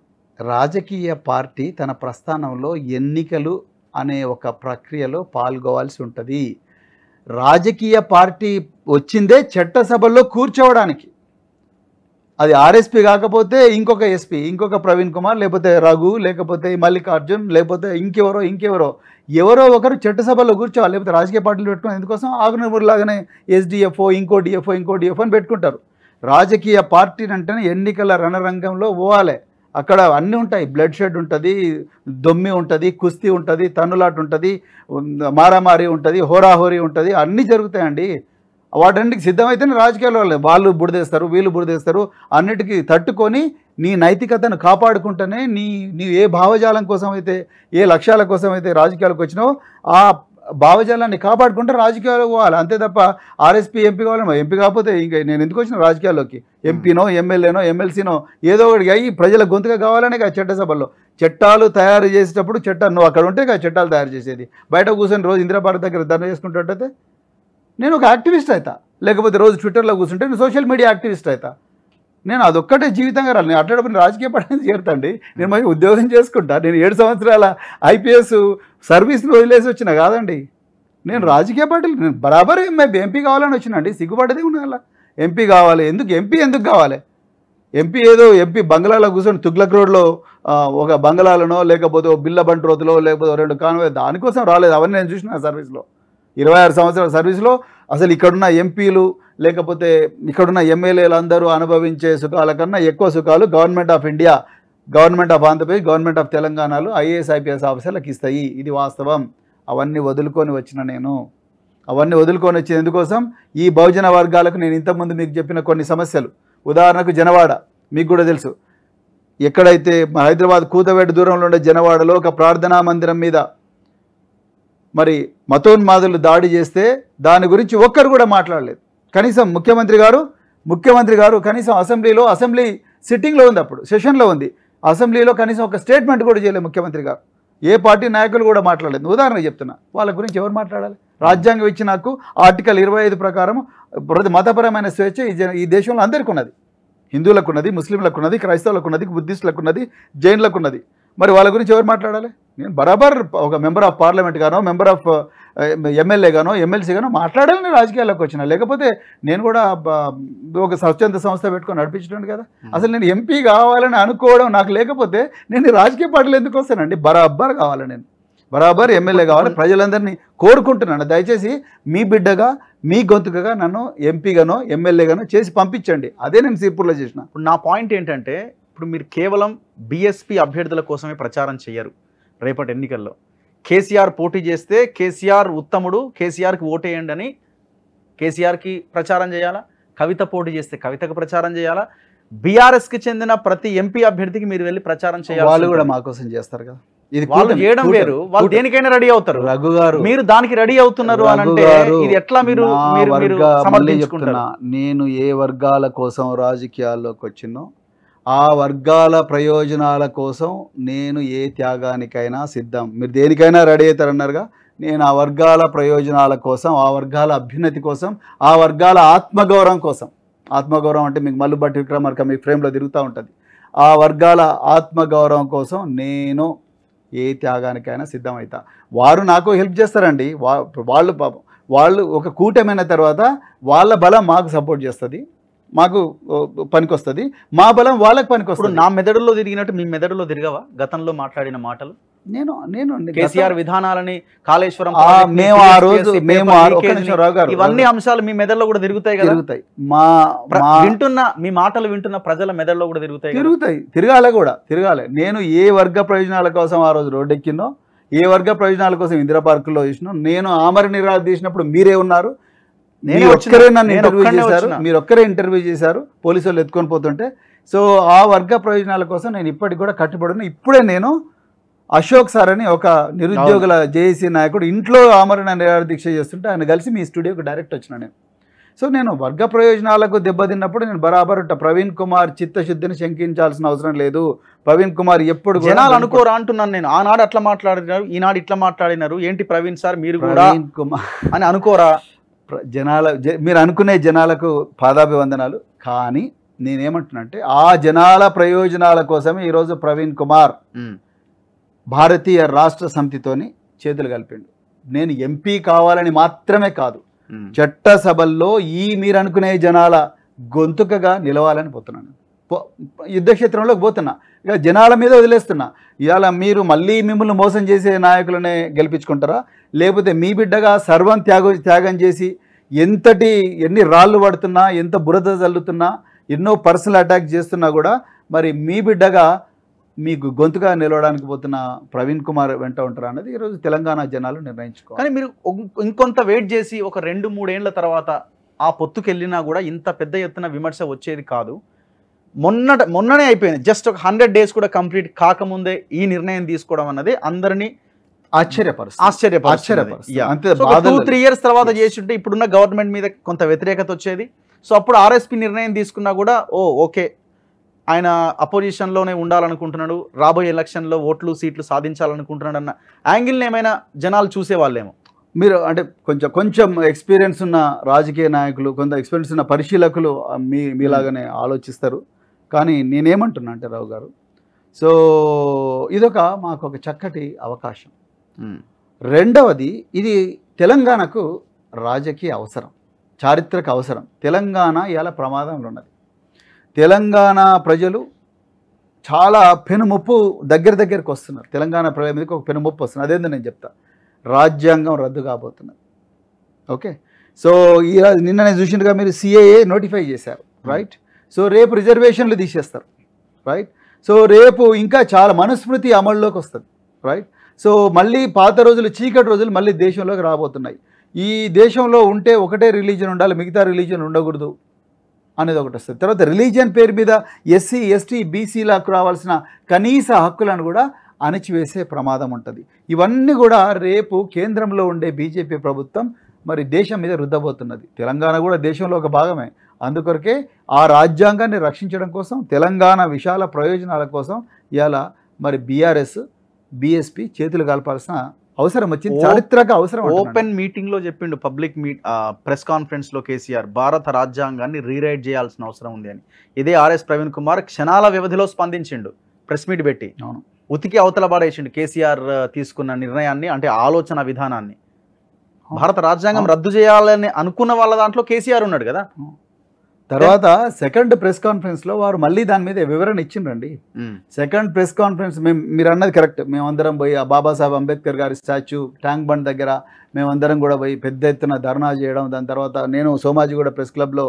రాజకీయ పార్టీ తన ప్రస్థానంలో ఎన్నికలు అనే ఒక ప్రక్రియలో పాల్గొవాల్సి ఉంటుంది రాజకీయ పార్టీ వచ్చిందే చట్టసభలో కూర్చోవడానికి అది ఆర్ఎస్పీ కాకపోతే ఇంకొక ఎస్పీ ఇంకొక ప్రవీణ్ కుమార్ లేకపోతే రఘు లేకపోతే మల్లికార్జున్ లేకపోతే ఇంకెవరో ఇంకెవరో ఎవరో ఒకరు చట్టసభలో కూర్చోవాలి లేకపోతే రాజకీయ పార్టీలు పెట్టుకుని ఎందుకోసం ఆగునూరు లాగానే ఎస్డిఎఫ్ఓ ఇంకో డిఎఫ్ఓ ఇంకో డిఎఫ్ఓ అని పెట్టుకుంటారు రాజకీయ పార్టీని అంటేనే ఎన్నికల రణరంగంలో పోవాలి అక్కడ అన్నీ ఉంటాయి బ్లడ్ షెడ్ ఉంటుంది దొమ్మి ఉంటుంది కుస్తీ ఉంటుంది తన్నులాట ఉంటుంది మారామారి ఉంటుంది హోరాహోరీ ఉంటుంది అన్నీ జరుగుతాయండి వాటన్నిటికి సిద్ధమైతేనే రాజకీయాల వాళ్ళు వాళ్ళు బుడిదేస్తారు వీళ్ళు బుడిదేస్తారు అన్నిటికీ తట్టుకొని నీ నైతికతను కాపాడుకుంటేనే నీ నీ ఏ భావజాలం కోసం అయితే ఏ లక్ష్యాల కోసం అయితే రాజకీయాలకు వచ్చినావో ఆ భావజాలాన్ని కాపాడుకుంటే రాజకీయాలు పోవాలి అంతే తప్ప ఆర్ఎస్పీ ఎంపీ కావాలి ఎంపీ కాకపోతే ఇంకా నేను ఎందుకు వచ్చిన రాజకీయాల్లోకి ఎంపీనో ఎమ్మెల్యేనో ఎమ్మెల్సీనో ఏదో ఒకటి అయ్యి ప్రజల గొంతుగా కావాలనే కదా చట్టసభలో చట్టాలు తయారు చేసేటప్పుడు చట్టాలు నువ్వు అక్కడ ఉంటే కదా చట్టాలు తయారు చేసేది బయట కూర్చొని రోజు ఇందిరాబాద్ దగ్గర ధర్మ చేసుకుంటుంటే నేను ఒక యాక్టివిస్ట్ అవుతా లేకపోతే రోజు ట్విట్టర్లో కూర్చుంటే నేను సోషల్ మీడియా యాక్టివిస్ట్ అవుతా నేను అదొక్కటే జీవితంగా రాలి నేను అట్లాడప్పుడు రాజకీయ పడానికి చేరుతాండి నేను మరి ఉద్యోగం చేసుకుంటా నేను ఏడు సంవత్సరాల ఐపీఎస్ సర్వీస్ని వదిలేసి వచ్చిన కాదండి నేను రాజకీయ పార్టీలు నేను బరాబర్ ఎంపీ కావాలని వచ్చినండి సిగ్గుపడ్డదే ఉన్నా ఎంపీ కావాలి ఎందుకు ఎంపీ ఎందుకు కావాలి ఎంపీ ఏదో ఎంపీ బంగ్లాలో కూర్చొని తుగ్లక్ రోడ్లో ఒక బంగ్లాలనో లేకపోతే బిల్ల బంట్రోతులో లేకపోతే రెండు కాన్వే దానికోసం రాలేదు అవన్నీ నేను చూసిన సర్వీస్లో ఇరవై ఆరు సంవత్సరాల సర్వీస్లో అసలు ఇక్కడున్న ఎంపీలు లేకపోతే ఇక్కడున్న ఎమ్మెల్యేలు అందరూ అనుభవించే సుఖాల కన్నా ఎక్కువ సుఖాలు government of India government of Andhra Pradesh government of తెలంగాణలో ఐఏఎస్ ఐపీఎస్ ఆఫీసర్లకు ఇస్తాయి ఇది వాస్తవం అవన్నీ వదులుకొని వచ్చిన నేను అవన్నీ వదులుకొని వచ్చిన ఎందుకోసం ఈ బహుజన వర్గాలకు నేను ఇంతకుముందు మీకు చెప్పిన కొన్ని సమస్యలు ఉదాహరణకు జనవాడ మీకు కూడా తెలుసు ఎక్కడైతే హైదరాబాద్ కూతవేట దూరంలో ఉండే జనవాడలో ఒక ప్రార్థనా మందిరం మీద మరి మతోన్మాదులు దాడి చేస్తే దాని గురించి ఒక్కరు కూడా మాట్లాడలేదు కనీసం ముఖ్యమంత్రి గారు ముఖ్యమంత్రి గారు కనీసం అసెంబ్లీలో అసెంబ్లీ సిట్టింగ్లో ఉంది అప్పుడు సెషన్లో ఉంది అసెంబ్లీలో కనీసం ఒక స్టేట్మెంట్ కూడా చేయలేదు ముఖ్యమంత్రి గారు ఏ పార్టీ నాయకులు కూడా మాట్లాడలేదు ఉదాహరణకు చెప్తున్నా వాళ్ళ గురించి ఎవరు మాట్లాడాలి రాజ్యాంగం ఇచ్చిన హక్కు ఆర్టికల్ ఇరవై ఐదు ప్రకారం మతపరమైన స్వేచ్ఛ ఈ దేశంలో అందరికీ ఉన్నది హిందువులకు ఉన్నది ముస్లింలకు ఉన్నది క్రైస్తవులకు ఉన్నది బుద్ధిస్టులకు ఉన్నది జైన్లకు ఉన్నది మరి వాళ్ళ గురించి ఎవరు మాట్లాడాలి నేను బరాబర్ ఒక మెంబర్ ఆఫ్ పార్లమెంట్ గానో మెంబర్ ఆఫ్ ఎమ్మెల్యే గానో ఎమ్మెల్సీ గానో మాట్లాడాలని రాజకీయాల్లోకి వచ్చిన లేకపోతే నేను కూడా ఒక స్వచ్ఛంద సంస్థ పెట్టుకొని నడిపించడం కదా అసలు నేను ఎంపీ కావాలని అనుకోవడం నాకు లేకపోతే నేను రాజకీయ పార్టీలు ఎందుకు వస్తానండి బరాబర్ కావాలి నేను బరాబర్ ఎమ్మెల్యే కావాలి ప్రజలందరినీ కోరుకుంటున్నాను దయచేసి మీ బిడ్డగా మీ గొంతుకగా నన్ను ఎంపీగానో ఎమ్మెల్యేగానో చేసి పంపించండి అదే నేను సిర్పూర్లో చేసిన ఇప్పుడు నా పాయింట్ ఏంటంటే ఇప్పుడు మీరు కేవలం బీఎస్పీ అభ్యర్థుల కోసమే ప్రచారం చేయరు రేపటి ఎన్నికల్లో కేసీఆర్ పోటీ చేస్తే కేసీఆర్ ఉత్తముడు కేసీఆర్కి ఓటేయండి అని కేసీఆర్కి ప్రచారం చేయాలా కవిత పోటీ చేస్తే కవితకు ప్రచారం చేయాలా బీఆర్ఎస్కి చెందిన ప్రతి ఎంపీ అభ్యర్థికి మీరు వెళ్ళి ప్రచారం చేయాలి వాళ్ళు కూడా మా కోసం చేస్తారు కదా ఇది వాళ్ళు చేయడం వేరు వాళ్ళు దేనికైనా రెడీ అవుతారు రఘు గారు మీరు దానికి రెడీ అవుతున్నారు అని అంటే ఇది ఎట్లా మీరు మీరు సమర్థించుకుంటున్నా నేను ఏ వర్గాల కోసం రాజకీయాల్లోకి వచ్చినో ఆ వర్గాల ప్రయోజనాల కోసం నేను ఏ త్యాగానికైనా సిద్ధం మీరు దేనికైనా రెడీ అవుతారన్నారుగా నేను ఆ వర్గాల ప్రయోజనాల కోసం ఆ వర్గాల అభ్యున్నతి కోసం ఆ వర్గాల ఆత్మగౌరవం కోసం ఆత్మగౌరవం అంటే మీకు మల్లుబట్టి విక్రమార్క మీ ఫ్రేమ్లో తిరుగుతూ ఉంటుంది ఆ వర్గాల ఆత్మగౌరవం కోసం నేను ఏ త్యాగానికైనా సిద్ధమవుతా వారు నాకు హెల్ప్ చేస్తారండి వాళ్ళు పాపం వాళ్ళు ఒక కూటమైన తర్వాత వాళ్ళ బలం మాకు సపోర్ట్ చేస్తుంది మాకు వస్తుంది మా బలం వాళ్ళకి పనికొస్తుంది నా మెదడులో తిరిగినట్టు మీ మెదడులో తిరగవా గతంలో మాట్లాడిన మాటలు నేను నేను కేసీఆర్ విధానాలని కాళేశ్వరం మేము ఆ రోజు మేము రావు గారు ఇవన్నీ అంశాలు మీ మెదడులో కూడా తిరుగుతాయి తిరుగుతాయి మా వింటున్న మీ మాటలు వింటున్న ప్రజల మెదడులో కూడా తిరుగుతాయి తిరుగుతాయి తిరగాలి కూడా తిరగాలి నేను ఏ వర్గ ప్రయోజనాల కోసం ఆ రోజు ఎక్కినో ఏ వర్గ ప్రయోజనాల కోసం ఇందిరా పార్కులో చేసినా నేను ఆమరణ నిరాలు తీసినప్పుడు మీరే ఉన్నారు నేను మీరు ఒక్కరే ఇంటర్వ్యూ చేశారు పోలీసు వాళ్ళు ఎత్తుకొని పోతుంటే సో ఆ వర్గ ప్రయోజనాల కోసం నేను ఇప్పటికి కూడా కట్టుబడిన ఇప్పుడే నేను అశోక్ సార్ అని ఒక నిరుద్యోగుల జేఏసీ నాయకుడు ఇంట్లో ఆమరణ నిరాదీక్ష చేస్తుంటే ఆయన కలిసి మీ స్టూడియోకి డైరెక్ట్ వచ్చిన నేను సో నేను వర్గ ప్రయోజనాలకు దెబ్బతిన్నప్పుడు నేను బరాబర్ ప్రవీణ్ కుమార్ చిత్తశుద్ధిని శంకించాల్సిన అవసరం లేదు ప్రవీణ్ కుమార్ ఎప్పుడు జనాలు అనుకోరా అంటున్నాను నేను ఆనాడు అట్లా మాట్లాడినారు ఈనాడు ఇట్లా మాట్లాడినారు ఏంటి ప్రవీణ్ సార్ మీరు కూడా అని అనుకోరా జనాల మీరు అనుకునే జనాలకు పాదాభివందనాలు కానీ నేనేమంటున్నానంటే ఆ జనాల ప్రయోజనాల కోసమే ఈరోజు ప్రవీణ్ కుమార్ భారతీయ రాష్ట్ర సమితితోని చేతులు కలిపిండు నేను ఎంపీ కావాలని మాత్రమే కాదు చట్టసభల్లో ఈ మీరు అనుకునే జనాల గొంతుకగా నిలవాలని పోతున్నాను యుద్ధక్షేత్రంలోకి పోతున్నా ఇక జనాల మీద వదిలేస్తున్నా ఇవాళ మీరు మళ్ళీ మిమ్మల్ని మోసం చేసే నాయకులనే గెలిపించుకుంటారా లేకపోతే మీ బిడ్డగా సర్వం త్యాగం త్యాగం చేసి ఎంతటి ఎన్ని రాళ్ళు పడుతున్నా ఎంత బురద చల్లుతున్నా ఎన్నో పర్సనల్ అటాక్ చేస్తున్నా కూడా మరి మీ బిడ్డగా మీకు గొంతుగా నిలవడానికి పోతున్న ప్రవీణ్ కుమార్ వెంట ఉంటారా అన్నది ఈరోజు తెలంగాణ జనాలు నిర్ణయించుకో కానీ మీరు ఇంకొంత వెయిట్ చేసి ఒక రెండు మూడేళ్ల తర్వాత ఆ పొత్తుకెళ్ళినా కూడా ఇంత పెద్ద ఎత్తున విమర్శ వచ్చేది కాదు మొన్నట మొన్ననే అయిపోయింది జస్ట్ ఒక హండ్రెడ్ డేస్ కూడా కంప్లీట్ కాకముందే ఈ నిర్ణయం తీసుకోవడం అన్నది అందరినీ టూ త్రీ ఇయర్స్ తర్వాత చేసింటే ఇప్పుడున్న గవర్నమెంట్ మీద కొంత వ్యతిరేకత వచ్చేది సో అప్పుడు ఆర్ఎస్పి నిర్ణయం తీసుకున్నా కూడా ఓ ఓకే ఆయన అపోజిషన్లోనే ఉండాలనుకుంటున్నాడు రాబోయే ఎలక్షన్లో ఓట్లు సీట్లు సాధించాలనుకుంటున్నాడు అన్న యాంగిల్ని ఏమైనా జనాలు చూసేవాళ్ళేమో మీరు అంటే కొంచెం కొంచెం ఎక్స్పీరియన్స్ ఉన్న రాజకీయ నాయకులు కొంత ఎక్స్పీరియన్స్ ఉన్న పరిశీలకులు మీ మీలాగానే hmm. ఆలోచిస్తారు కానీ నేనేమంటున్నా అంటే రావు గారు సో ఇదొక మాకు ఒక చక్కటి అవకాశం రెండవది ఇది తెలంగాణకు రాజకీయ అవసరం చారిత్రక అవసరం తెలంగాణ ఇలా ప్రమాదంలో ఉన్నది తెలంగాణ ప్రజలు చాలా పెనుముప్పు దగ్గర దగ్గరకు వస్తున్నారు తెలంగాణ ప్రజల మీదకి ఒక పెనుముప్పు వస్తుంది అదేందో నేను చెప్తా రాజ్యాంగం రద్దు కాబోతున్నది ఓకే సో ఈ నిన్న నేను చూసినట్టుగా మీరు సిఏఏ నోటిఫై చేశారు రైట్ సో రేపు రిజర్వేషన్లు తీసేస్తారు రైట్ సో రేపు ఇంకా చాలా మనుస్మృతి అమల్లోకి వస్తుంది రైట్ సో మళ్ళీ పాత రోజులు చీకటి రోజులు మళ్ళీ దేశంలోకి రాబోతున్నాయి ఈ దేశంలో ఉంటే ఒకటే రిలీజన్ ఉండాలి మిగతా రిలీజన్ ఉండకూడదు అనేది ఒకటి వస్తుంది తర్వాత రిలీజియన్ పేరు మీద ఎస్సీ ఎస్టీ బీసీలకు రావాల్సిన కనీస హక్కులను కూడా అణచివేసే ప్రమాదం ఉంటుంది ఇవన్నీ కూడా రేపు కేంద్రంలో ఉండే బీజేపీ ప్రభుత్వం మరి దేశం మీద రుద్దబోతున్నది తెలంగాణ కూడా దేశంలో ఒక భాగమే అందుకొరకే ఆ రాజ్యాంగాన్ని రక్షించడం కోసం తెలంగాణ విశాల ప్రయోజనాల కోసం ఇలా మరి బీఆర్ఎస్ బీఎస్పీ చేతులు కలపాల్సిన అవసరం వచ్చింది చారిత్రక అవసరం ఓపెన్ మీటింగ్ లో చెప్పిండు పబ్లిక్ మీట్ ప్రెస్ కాన్ఫరెన్స్ లో కేసీఆర్ భారత రాజ్యాంగాన్ని రీరైట్ చేయాల్సిన అవసరం ఉంది అని ఇదే ఆర్ఎస్ ప్రవీణ్ కుమార్ క్షణాల వ్యవధిలో స్పందించిండు ప్రెస్ మీట్ పెట్టి అవును ఉతికి అవతల పాడేసిండు కేసీఆర్ తీసుకున్న నిర్ణయాన్ని అంటే ఆలోచన విధానాన్ని భారత రాజ్యాంగం రద్దు చేయాలని అనుకున్న వాళ్ళ దాంట్లో కేసీఆర్ ఉన్నాడు కదా తర్వాత సెకండ్ ప్రెస్ కాన్ఫరెన్స్ లో వారు మళ్ళీ దాని మీద వివరణ ఇచ్చిండ్రండి సెకండ్ ప్రెస్ కాన్ఫరెన్స్ మేము మీరు అన్నది కరెక్ట్ మేమందరం పోయి ఆ బాబాసాహెబ్ అంబేద్కర్ గారి స్టాచ్యూ ట్యాంక్ బండ్ దగ్గర మేమందరం కూడా పోయి పెద్ద ఎత్తున ధర్నా చేయడం దాని తర్వాత నేను సోమాజిగూడ ప్రెస్ క్లబ్లో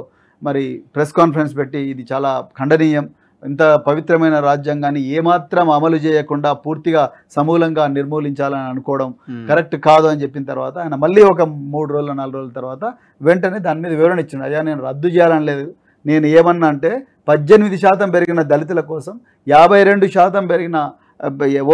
మరి ప్రెస్ కాన్ఫరెన్స్ పెట్టి ఇది చాలా ఖండనీయం ఇంత పవిత్రమైన రాజ్యాంగాన్ని ఏమాత్రం అమలు చేయకుండా పూర్తిగా సమూలంగా నిర్మూలించాలని అనుకోవడం కరెక్ట్ కాదు అని చెప్పిన తర్వాత ఆయన మళ్ళీ ఒక మూడు రోజుల నాలుగు రోజుల తర్వాత వెంటనే దాని మీద వివరణ ఇచ్చిండు అయ్యా నేను రద్దు చేయాలని లేదు నేను ఏమన్నా అంటే పద్దెనిమిది శాతం పెరిగిన దళితుల కోసం యాభై రెండు శాతం పెరిగిన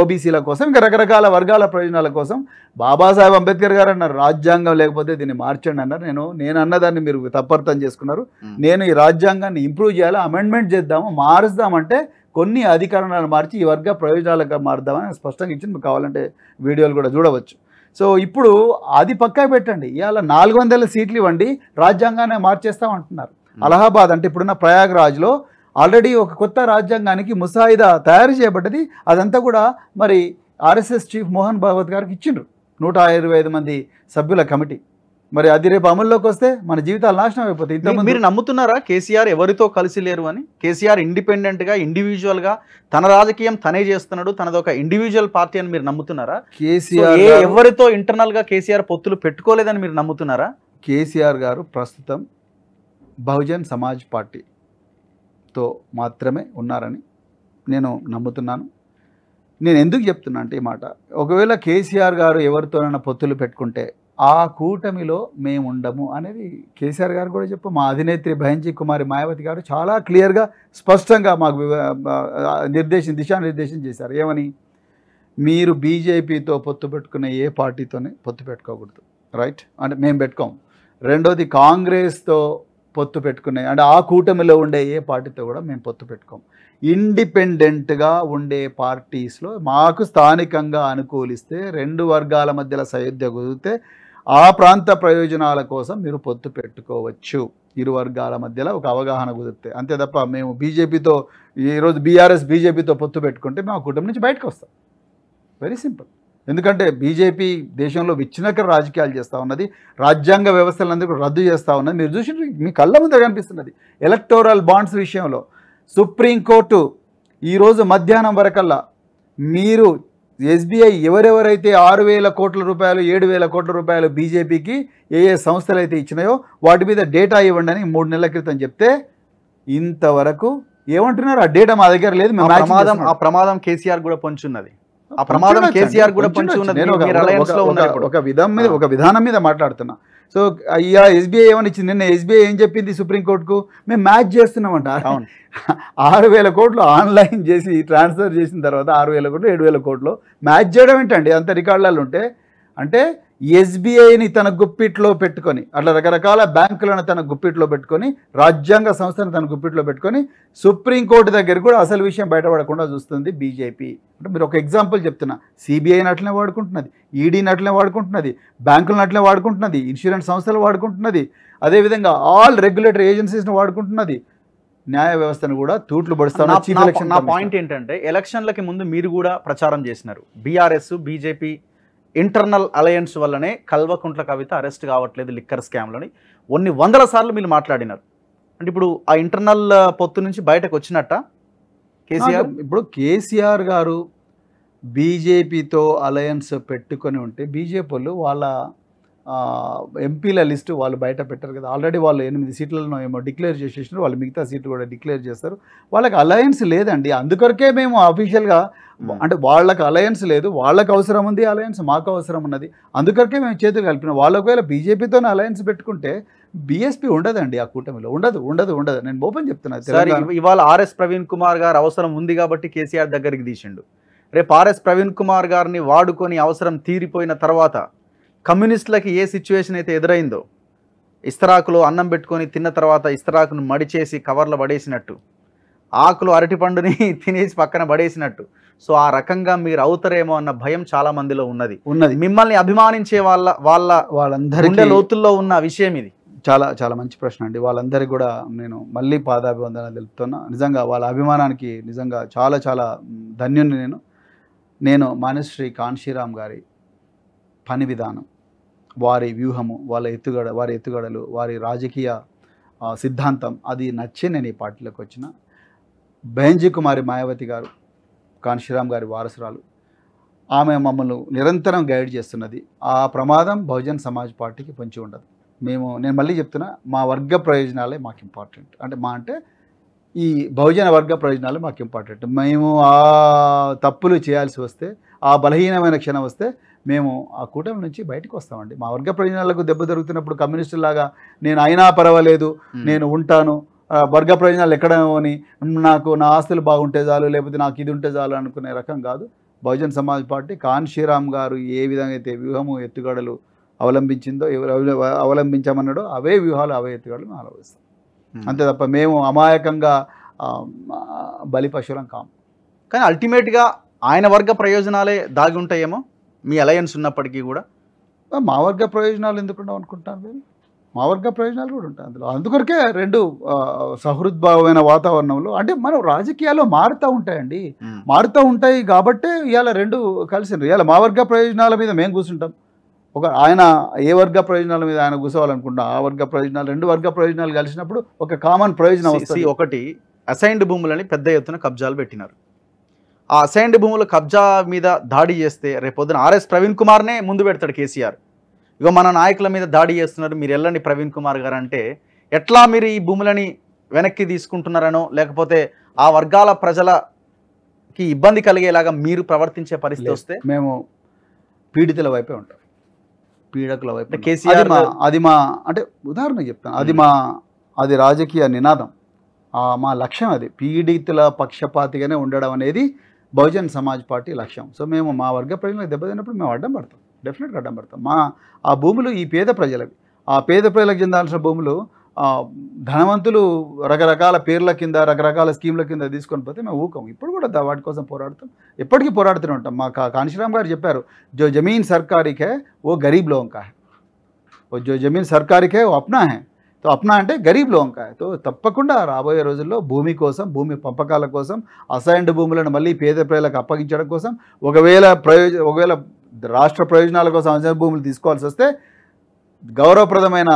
ఓబీసీల కోసం ఇంకా రకరకాల వర్గాల ప్రయోజనాల కోసం బాబాసాహెబ్ అంబేద్కర్ గారు అన్నారు రాజ్యాంగం లేకపోతే దీన్ని మార్చండి అన్నారు నేను నేను అన్నదాన్ని మీరు తప్పర్థం చేసుకున్నారు నేను ఈ రాజ్యాంగాన్ని ఇంప్రూవ్ చేయాలి అమెండ్మెంట్ చేద్దాము మారుస్తామంటే కొన్ని అధికారాలను మార్చి ఈ వర్గ ప్రయోజనాలుగా మారుద్దామని స్పష్టంగా ఇచ్చింది మీకు కావాలంటే వీడియోలు కూడా చూడవచ్చు సో ఇప్పుడు అది పక్కా పెట్టండి ఇవాళ నాలుగు వందల సీట్లు ఇవ్వండి రాజ్యాంగాన్ని మార్చేస్తామంటున్నారు అలహాబాద్ అంటే ఇప్పుడున్న ప్రయాగ్రాజ్లో ఆల్రెడీ ఒక కొత్త రాజ్యాంగానికి ముసాయిదా తయారు చేయబడ్డది అదంతా కూడా మరి ఆర్ఎస్ఎస్ చీఫ్ మోహన్ భాగవత్ గారికి ఇచ్చిండ్రు నూట మంది సభ్యుల కమిటీ మరి అది రేపు అమల్లోకి వస్తే మన జీవితాలు నాశనం అయిపోతాయి ఇంత మీరు నమ్ముతున్నారా కేసీఆర్ ఎవరితో కలిసి లేరు అని కేసీఆర్ ఇండిపెండెంట్గా ఇండివిజువల్గా తన రాజకీయం తనే చేస్తున్నాడు తనది ఒక ఇండివిజువల్ పార్టీ అని మీరు నమ్ముతున్నారా కేసీఆర్ ఎవరితో ఇంటర్నల్గా కేసీఆర్ పొత్తులు పెట్టుకోలేదని మీరు నమ్ముతున్నారా కేసీఆర్ గారు ప్రస్తుతం బహుజన్ సమాజ్ పార్టీ తో మాత్రమే ఉన్నారని నేను నమ్ముతున్నాను నేను ఎందుకు చెప్తున్నా అంటే ఈ మాట ఒకవేళ కేసీఆర్ గారు ఎవరితోనైనా పొత్తులు పెట్టుకుంటే ఆ కూటమిలో మేము ఉండము అనేది కేసీఆర్ గారు కూడా చెప్పు మా అధినేత్రి భయంజీ కుమారి మాయావతి గారు చాలా క్లియర్గా స్పష్టంగా మాకు నిర్దేశం దిశానిర్దేశం చేశారు ఏమని మీరు బీజేపీతో పొత్తు పెట్టుకునే ఏ పార్టీతోనే పొత్తు పెట్టుకోకూడదు రైట్ అంటే మేము పెట్టుకోము రెండోది కాంగ్రెస్తో పొత్తు పెట్టుకునే అంటే ఆ కూటమిలో ఉండే ఏ పార్టీతో కూడా మేము పొత్తు పెట్టుకోం ఇండిపెండెంట్గా ఉండే పార్టీస్లో మాకు స్థానికంగా అనుకూలిస్తే రెండు వర్గాల మధ్యలో సయోధ్య కుదిరితే ఆ ప్రాంత ప్రయోజనాల కోసం మీరు పొత్తు పెట్టుకోవచ్చు ఇరు వర్గాల మధ్యలో ఒక అవగాహన కుదిరితే అంతే తప్ప మేము బీజేపీతో ఈరోజు బీఆర్ఎస్ బీజేపీతో పొత్తు పెట్టుకుంటే మా కుటుంబం నుంచి బయటకు వస్తాం వెరీ సింపుల్ ఎందుకంటే బీజేపీ దేశంలో విచ్ఛిన్నకర రాజకీయాలు చేస్తూ ఉన్నది రాజ్యాంగ వ్యవస్థలందరూ రద్దు చేస్తూ ఉన్నది మీరు చూసి మీ కళ్ళ ముందే కనిపిస్తున్నది ఎలక్టోరల్ బాండ్స్ విషయంలో సుప్రీంకోర్టు ఈరోజు మధ్యాహ్నం వరకల్లా మీరు ఎస్బీఐ ఎవరెవరైతే ఆరు వేల కోట్ల రూపాయలు ఏడు వేల కోట్ల రూపాయలు బీజేపీకి ఏ ఏ సంస్థలు అయితే ఇచ్చినాయో వాటి మీద డేటా ఇవ్వండి అని మూడు నెలల క్రితం చెప్తే ఇంతవరకు ఏమంటున్నారు ఆ డేటా మా దగ్గర లేదు ఆ ప్రమాదం కేసీఆర్ కూడా పంచున్నది ప్రమాదం కేసీఆర్ కూడా పంచి ఉన్నది ఒక విధం మీద ఒక విధానం మీద మాట్లాడుతున్నా సో అయ్యా ఎస్బీఐ ఏమని ఇచ్చింది నిన్న ఎస్బీఐ ఏం చెప్పింది సుప్రీంకోర్టుకు మేము మ్యాచ్ చేస్తున్నామంట ఆరు వేల కోట్లు ఆన్లైన్ చేసి ట్రాన్స్ఫర్ చేసిన తర్వాత ఆరు వేల కోట్లు ఏడు వేల కోట్లు మ్యాచ్ చేయడం ఏంటండి అంత రికార్డులలో ఉంటే అంటే ఎస్బీఐని తన గుప్పిట్లో పెట్టుకొని అట్లా రకరకాల బ్యాంకులను తన గుప్పిట్లో పెట్టుకొని రాజ్యాంగ సంస్థను తన గుప్పిట్లో పెట్టుకొని సుప్రీంకోర్టు దగ్గర కూడా అసలు విషయం బయటపడకుండా చూస్తుంది బీజేపీ అంటే మీరు ఒక ఎగ్జాంపుల్ చెప్తున్నా సిబిఐ నట్లనే వాడుకుంటున్నది ఈడీ నట్లనే వాడుకుంటున్నది బ్యాంకుల నట్లనే వాడుకుంటున్నది ఇన్సూరెన్స్ సంస్థలు వాడుకుంటున్నది అదేవిధంగా ఆల్ రెగ్యులేటరీ ఏజెన్సీస్ని వాడుకుంటున్నది న్యాయ వ్యవస్థను కూడా తూట్లు పడుస్తాను నా పాయింట్ ఏంటంటే ఎలక్షన్లకి ముందు మీరు కూడా ప్రచారం చేసినారు బీఆర్ఎస్ బీజేపీ ఇంటర్నల్ అలయన్స్ వల్లనే కల్వకుంట్ల కవిత అరెస్ట్ కావట్లేదు లిక్కర్ స్కామ్లోని కొన్ని వందల సార్లు మీరు మాట్లాడినారు అంటే ఇప్పుడు ఆ ఇంటర్నల్ పొత్తు నుంచి బయటకు వచ్చినట్ట కేసీఆర్ ఇప్పుడు కేసీఆర్ గారు బీజేపీతో అలయన్స్ పెట్టుకొని ఉంటే బీజేపీ వాళ్ళు వాళ్ళ ఎంపీల లిస్టు వాళ్ళు బయట పెట్టారు కదా ఆల్రెడీ వాళ్ళు ఎనిమిది సీట్లను ఏమో డిక్లేర్ చేసేసినారు వాళ్ళు మిగతా సీట్లు కూడా డిక్లేర్ చేస్తారు వాళ్ళకి అలయన్స్ లేదండి అందుకొరకే మేము అఫీషియల్గా hmm. అంటే వాళ్ళకి అలయన్స్ లేదు వాళ్ళకి అవసరం ఉంది అలయన్స్ మాకు అవసరం ఉన్నది అందుకొరకే మేము చేతులు కలిపిన వాళ్ళ ఒకవేళ బీజేపీతో అలయన్స్ పెట్టుకుంటే బీఎస్పీ ఉండదండి ఆ కూటమిలో ఉండదు ఉండదు ఉండదు నేను ఓపెన్ చెప్తున్నా ఇవాళ ఆర్ఎస్ ప్రవీణ్ కుమార్ గారు అవసరం ఉంది కాబట్టి కేసీఆర్ దగ్గరికి తీసిండు రేపు ఆర్ఎస్ ప్రవీణ్ కుమార్ గారిని వాడుకొని అవసరం తీరిపోయిన తర్వాత కమ్యూనిస్టులకి ఏ సిచ్యువేషన్ అయితే ఎదురైందో ఇస్తరాకులు అన్నం పెట్టుకొని తిన్న తర్వాత ఇస్తరాకును మడిచేసి కవర్లు పడేసినట్టు ఆకులు అరటిపండుని *laughs* తినేసి పక్కన పడేసినట్టు సో ఆ రకంగా మీరు అవుతారేమో అన్న భయం చాలా మందిలో ఉన్నది ఉన్నది మిమ్మల్ని అభిమానించే వాళ్ళ వాళ్ళ వాళ్ళందరి లోతుల్లో ఉన్న విషయం ఇది చాలా చాలా మంచి ప్రశ్న అండి వాళ్ళందరికీ కూడా నేను మళ్ళీ పాదాభివందనాలు తెలుపుతున్నా నిజంగా వాళ్ళ అభిమానానికి నిజంగా చాలా చాలా ధన్యుని నేను నేను మానశ్రీ కాన్షీరామ్ గారి పని విధానం వారి వ్యూహము వాళ్ళ ఎత్తుగడ వారి ఎత్తుగడలు వారి రాజకీయ సిద్ధాంతం అది నచ్చే నేను ఈ పార్టీలోకి వచ్చిన బెంజి కుమారి మాయావతి గారు కాన్శీరామ్ గారి వారసురాలు ఆమె మమ్మల్ని నిరంతరం గైడ్ చేస్తున్నది ఆ ప్రమాదం బహుజన్ సమాజ్ పార్టీకి పొంచి ఉండదు మేము నేను మళ్ళీ చెప్తున్నా మా వర్గ ప్రయోజనాలే మాకు ఇంపార్టెంట్ అంటే మా అంటే ఈ బహుజన వర్గ ప్రయోజనాలు మాకు ఇంపార్టెంట్ మేము ఆ తప్పులు చేయాల్సి వస్తే ఆ బలహీనమైన క్షణం వస్తే మేము ఆ కూటమి నుంచి బయటకు వస్తామండి మా వర్గ ప్రయోజనాలకు దెబ్బ జరుగుతున్నప్పుడు లాగా నేను అయినా పర్వాలేదు నేను ఉంటాను వర్గ ప్రయోజనాలు ఎక్కడ అని నాకు నా ఆస్తులు బాగుంటే చాలు లేకపోతే నాకు ఇది ఉంటే చాలు అనుకునే రకం కాదు బహుజన్ సమాజ్ పార్టీ కాన్ శ్రీరామ్ గారు ఏ విధంగా అయితే వ్యూహము ఎత్తుగడలు అవలంబించిందో అవలంబించామన్నాడో అవే వ్యూహాలు అవే ఎత్తుగడలు మేము ఆలోచిస్తాం అంతే తప్ప మేము అమాయకంగా బలి పశువులం కాము కానీ అల్టిమేట్గా ఆయన వర్గ ప్రయోజనాలే దాగి ఉంటాయేమో మీ అలయన్స్ ఉన్నప్పటికీ కూడా మా వర్గ ప్రయోజనాలు ఎందుకు ఉండవు అనుకుంటాను నేను మా వర్గ ప్రయోజనాలు కూడా ఉంటాయి అందులో అందుకొరకే రెండు సహృద్భావమైన వాతావరణంలో అంటే మనం రాజకీయాలు మారుతూ ఉంటాయండి మారుతూ ఉంటాయి కాబట్టి ఇవాళ రెండు కలిసి ఇవాళ మా వర్గ ప్రయోజనాల మీద మేము కూర్చుంటాం ఒక ఆయన ఏ వర్గ ప్రయోజనాల మీద ఆయన కూర్చోవాలనుకుంటా ఆ వర్గ ప్రయోజనాలు రెండు వర్గ ప్రయోజనాలు కలిసినప్పుడు ఒక కామన్ ప్రయోజనం వస్తుంది ఒకటి అసైన్డ్ భూములని పెద్ద ఎత్తున కబ్జాలు పెట్టినారు ఆ అసైన్డ్ భూముల కబ్జా మీద దాడి చేస్తే రేపొద్దున ఆర్ఎస్ ప్రవీణ్ కుమార్నే ముందు పెడతాడు కేసీఆర్ ఇక మన నాయకుల మీద దాడి చేస్తున్నారు మీరు వెళ్ళండి ప్రవీణ్ కుమార్ గారు అంటే ఎట్లా మీరు ఈ భూములని వెనక్కి తీసుకుంటున్నారనో లేకపోతే ఆ వర్గాల ప్రజలకి ఇబ్బంది కలిగేలాగా మీరు ప్రవర్తించే పరిస్థితి వస్తే మేము పీడితుల వైపే ఉంటాం పీడకుల వైపు కేసీఆర్ అది మా అంటే ఉదాహరణ చెప్తాను అది మా అది రాజకీయ నినాదం మా లక్ష్యం అది పీడితుల పక్షపాతిగానే ఉండడం అనేది బహుజన్ సమాజ్ పార్టీ లక్ష్యం సో మేము మా వర్గ ప్రజలకు దెబ్బతిన్నప్పుడు మేము అడ్డం పడతాం డెఫినెట్గా అడ్డం పడతాం మా ఆ భూములు ఈ పేద ప్రజలవి ఆ పేద ప్రజలకు చెందాల్సిన భూములు ధనవంతులు రకరకాల పేర్ల కింద రకరకాల స్కీమ్ల కింద తీసుకొని పోతే మేము ఊకం ఇప్పుడు కూడా వాటి కోసం పోరాడుతాం ఎప్పటికీ పోరాడుతూనే ఉంటాం మా కాంశీరామ్ గారు చెప్పారు జో జమీన్ సర్కారీకే ఓ గరీబ్ లోంకా ఓ జో జమీన్ సర్కారీకే ఓ అప్నా హే సో అప్నా అంటే గరీబ్ లో వంకాయ तो తప్పకుండా రాబోయే రోజుల్లో భూమి కోసం భూమి పంపకాల కోసం అసైన్డ్ భూములను మళ్ళీ పేద ప్రజలకు అప్పగించడం కోసం ఒకవేళ ప్రయోజ ఒకవేళ రాష్ట్ర ప్రయోజనాల కోసం అసైన్ భూములు తీసుకోవాల్సి వస్తే గౌరవప్రదమైన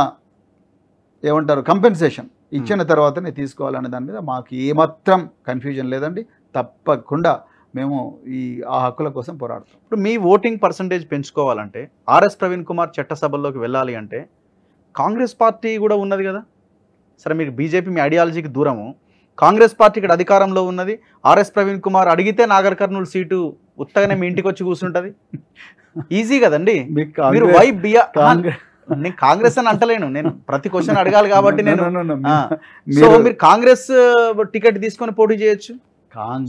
ఏమంటారు కంపెన్సేషన్ ఇచ్చిన తర్వాతనే తీసుకోవాలనే దాని మీద మాకు ఏమాత్రం కన్ఫ్యూజన్ లేదండి తప్పకుండా మేము ఈ ఆ హక్కుల కోసం పోరాడుతాం ఇప్పుడు మీ ఓటింగ్ పర్సంటేజ్ పెంచుకోవాలంటే ఆర్ఎస్ ప్రవీణ్ కుమార్ చట్టసభల్లోకి వెళ్ళాలి అంటే కాంగ్రెస్ పార్టీ కూడా ఉన్నది కదా సరే మీరు బీజేపీ మీ ఐడియాలజీకి దూరము కాంగ్రెస్ పార్టీ ఇక్కడ అధికారంలో ఉన్నది ఆర్ఎస్ ప్రవీణ్ కుమార్ అడిగితే నాగర్ కర్నూలు సీటు ఉత్తగానే మీ ఇంటికి వచ్చి కూర్చుంటుంది ఈజీ కదండి *laughs* మీరు వై బియా నేను కాంగ్రెస్ అని అంటలేను నేను ప్రతి క్వశ్చన్ అడగాలి కాబట్టి నేను సో మీరు కాంగ్రెస్ టికెట్ తీసుకొని పోటీ చేయొచ్చు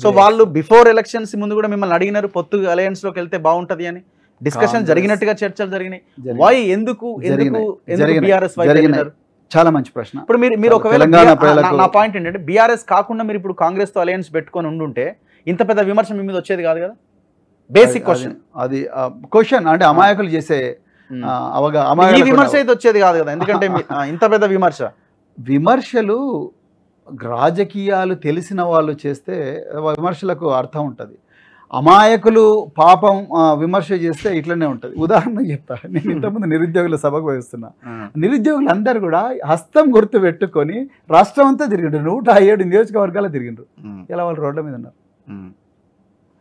సో వాళ్ళు బిఫోర్ ఎలక్షన్స్ ముందు కూడా మిమ్మల్ని అడిగినారు పొత్తు అలయన్స్ లోకి వెళ్తే బాగుంటది అని డిస్కషన్ జరిగినట్టుగా చర్చలు జరిగినాయి వై ఎందుకు చాలా మంచి ప్రశ్న ఇప్పుడు మీరు మీరు ఒకవేళ నా పాయింట్ ఏంటంటే బీఆర్ఎస్ కాకుండా మీరు ఇప్పుడు కాంగ్రెస్ తో అలయన్స్ పెట్టుకొని ఉండుంటే ఇంత పెద్ద విమర్శ మీ మీద వచ్చేది కాదు కదా బేసిక్ క్వశ్చన్ అది క్వశ్చన్ అంటే అమాయకులు చేసే hmm. అవగా విమర్శ అయితే వచ్చేది కాదు కదా ఎందుకంటే ఇంత పెద్ద విమర్శ విమర్శలు రాజకీయాలు తెలిసిన వాళ్ళు చేస్తే విమర్శలకు అర్థం ఉంటుంది అమాయకులు పాపం విమర్శ చేస్తే ఇట్లనే ఉంటుంది ఉదాహరణ చెప్తా నేను ఇంతకుముందు నిరుద్యోగుల సభకు వహిస్తున్నా నిరుద్యోగులు అందరు కూడా హస్తం గుర్తు పెట్టుకొని రాష్ట్రం అంతా తిరిగిండ్రు నూట ఏడు నియోజకవర్గాలు తిరిగిండ్రు ఇలా వాళ్ళు రోడ్ల మీద ఉన్నారు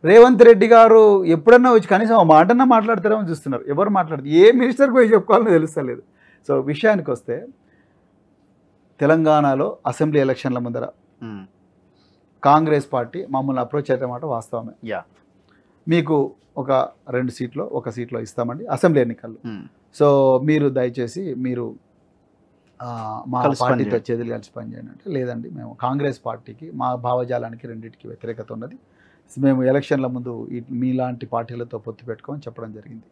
రేవంత్ రెడ్డి గారు ఎప్పుడన్నా వచ్చి కనీసం ఆ మాటన్నా మాట్లాడతారేమో చూస్తున్నారు ఎవరు మాట్లాడతారు ఏ మినిస్టర్కి పోయి చెప్పుకోవాలని తెలుస్తలేదు సో విషయానికి వస్తే తెలంగాణలో అసెంబ్లీ ఎలక్షన్ల ముందర కాంగ్రెస్ పార్టీ మమ్మల్ని అప్రోచ్ అయితే మాట వాస్తవమే యా మీకు ఒక రెండు సీట్లో ఒక సీట్లో ఇస్తామండి అసెంబ్లీ ఎన్నికల్లో సో మీరు దయచేసి మీరు మా పార్టీతో చేతులు కలిసి పనిచేయండి అంటే లేదండి మేము కాంగ్రెస్ పార్టీకి మా భావజాలానికి రెండింటికి వ్యతిరేకత ఉన్నది మేము ఎలక్షన్ల ముందు మీలాంటి పార్టీలతో పొత్తు పెట్టుకోమని చెప్పడం జరిగింది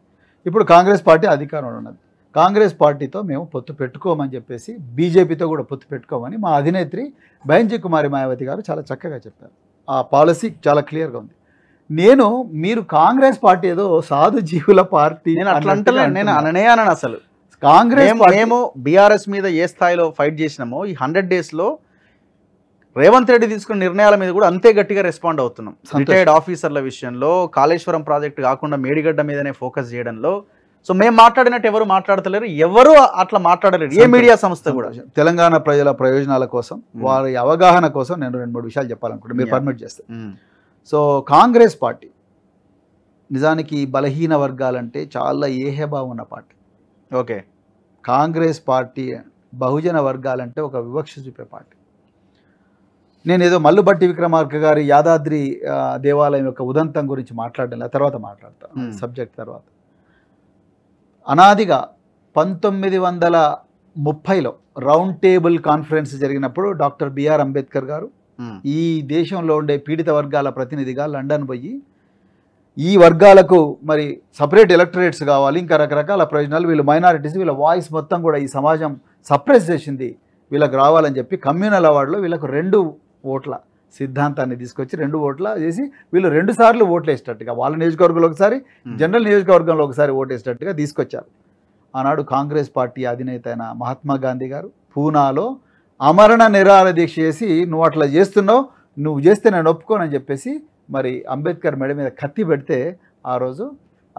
ఇప్పుడు కాంగ్రెస్ పార్టీ అధికారంలో ఉన్నది కాంగ్రెస్ పార్టీతో మేము పొత్తు పెట్టుకోమని చెప్పేసి బీజేపీతో కూడా పొత్తు పెట్టుకోమని మా అధినేత్రి బయంజీ కుమారి మాయావతి గారు చాలా చక్కగా చెప్పారు ఆ పాలసీ చాలా క్లియర్గా ఉంది నేను మీరు కాంగ్రెస్ పార్టీ ఏదో సాధు జీవుల పార్టీ నేను అట్లా నేను అననే అనను అసలు కాంగ్రెస్ మేము బీఆర్ఎస్ మీద ఏ స్థాయిలో ఫైట్ చేసినామో ఈ హండ్రెడ్ డేస్లో రేవంత్ రెడ్డి తీసుకున్న నిర్ణయాల మీద కూడా అంతే గట్టిగా రెస్పాండ్ అవుతున్నాం రిటైర్డ్ ఆఫీసర్ల విషయంలో కాళేశ్వరం ప్రాజెక్టు కాకుండా మేడిగడ్డ మీదనే ఫోకస్ చేయడంలో సో మేము మాట్లాడినట్టు ఎవరు మాట్లాడతలేరు ఎవరు అట్లా మాట్లాడలేరు ఏ మీడియా సంస్థ కూడా తెలంగాణ ప్రజల ప్రయోజనాల కోసం వారి అవగాహన కోసం నేను రెండు మూడు విషయాలు చెప్పాలనుకుంటున్నాను మీరు పర్మిట్ చేస్తే సో కాంగ్రెస్ పార్టీ నిజానికి బలహీన వర్గాలంటే చాలా ఏహేబా ఉన్న పార్టీ ఓకే కాంగ్రెస్ పార్టీ బహుజన వర్గాలంటే ఒక వివక్ష చూపే పార్టీ నేను ఏదో మల్లుబట్టి విక్రమార్క గారి యాదాద్రి దేవాలయం యొక్క ఉదంతం గురించి మాట్లాడడం తర్వాత మాట్లాడతాను సబ్జెక్ట్ తర్వాత అనాదిగా పంతొమ్మిది వందల ముప్పైలో రౌండ్ టేబుల్ కాన్ఫరెన్స్ జరిగినప్పుడు డాక్టర్ బిఆర్ అంబేద్కర్ గారు ఈ దేశంలో ఉండే పీడిత వర్గాల ప్రతినిధిగా లండన్ పోయి ఈ వర్గాలకు మరి సపరేట్ ఎలక్టరేట్స్ కావాలి ఇంకా రకరకాల ప్రయోజనాలు వీళ్ళు మైనారిటీస్ వీళ్ళ వాయిస్ మొత్తం కూడా ఈ సమాజం సప్రెస్ చేసింది వీళ్ళకి రావాలని చెప్పి కమ్యూనల్ అవార్డులో వీళ్ళకు రెండు ఓట్ల సిద్ధాంతాన్ని తీసుకొచ్చి రెండు ఓట్ల చేసి వీళ్ళు రెండు సార్లు ఓట్లు వేసేటట్టుగా వాళ్ళ నియోజకవర్గంలో ఒకసారి జనరల్ నియోజకవర్గంలో ఒకసారి ఓటేసేటట్టుగా తీసుకొచ్చారు ఆనాడు కాంగ్రెస్ పార్టీ అధినేత అయిన మహాత్మా గాంధీ గారు పూనాలో అమరణ నిరాహార దీక్ష చేసి నువ్వు అట్లా చేస్తున్నావు నువ్వు చేస్తే నేను ఒప్పుకోనని చెప్పేసి మరి అంబేద్కర్ మెడ మీద కత్తి పెడితే ఆ రోజు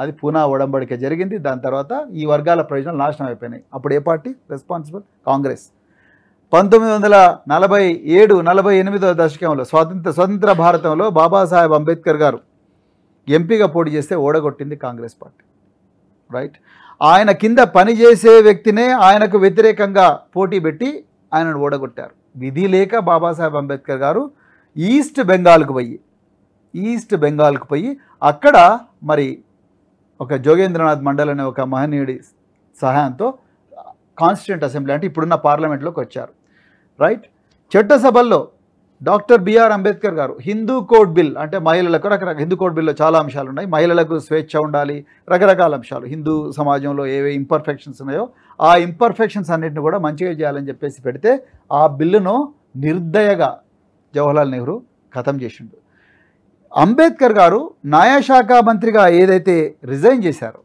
అది పూనా ఒడంబడిక జరిగింది దాని తర్వాత ఈ వర్గాల ప్రయోజనాలు నాశనం అయిపోయినాయి అప్పుడు ఏ పార్టీ రెస్పాన్సిబుల్ కాంగ్రెస్ పంతొమ్మిది వందల నలభై ఏడు నలభై ఎనిమిదో దశకంలో స్వాతంత్ర స్వతంత్ర భారతంలో బాబాసాహెబ్ అంబేద్కర్ గారు ఎంపీగా పోటీ చేస్తే ఓడగొట్టింది కాంగ్రెస్ పార్టీ రైట్ ఆయన కింద పనిచేసే వ్యక్తినే ఆయనకు వ్యతిరేకంగా పోటీ పెట్టి ఆయనను ఓడగొట్టారు విధి లేక బాబాసాహెబ్ అంబేద్కర్ గారు ఈస్ట్ బెంగాల్కు పోయి ఈస్ట్ బెంగాల్కు పోయి అక్కడ మరి ఒక జోగేంద్రనాథ్ మండల్ అనే ఒక మహనీయుడి సహాయంతో కాన్స్టిట్యూంట్ అసెంబ్లీ అంటే ఇప్పుడున్న పార్లమెంట్లోకి వచ్చారు రైట్ చట్టసభల్లో డాక్టర్ బిఆర్ అంబేద్కర్ గారు హిందూ కోడ్ బిల్ అంటే మహిళలకు రకరకాల హిందూ కోడ్ బిల్లో చాలా అంశాలు ఉన్నాయి మహిళలకు స్వేచ్ఛ ఉండాలి రకరకాల అంశాలు హిందూ సమాజంలో ఏవే ఇంపర్ఫెక్షన్స్ ఉన్నాయో ఆ ఇంపర్ఫెక్షన్స్ అన్నిటిని కూడా మంచిగా చేయాలని చెప్పేసి పెడితే ఆ బిల్లును నిర్దయగా జవహర్లాల్ నెహ్రూ ఖతం చేసిండు అంబేద్కర్ గారు న్యాయశాఖ మంత్రిగా ఏదైతే రిజైన్ చేశారో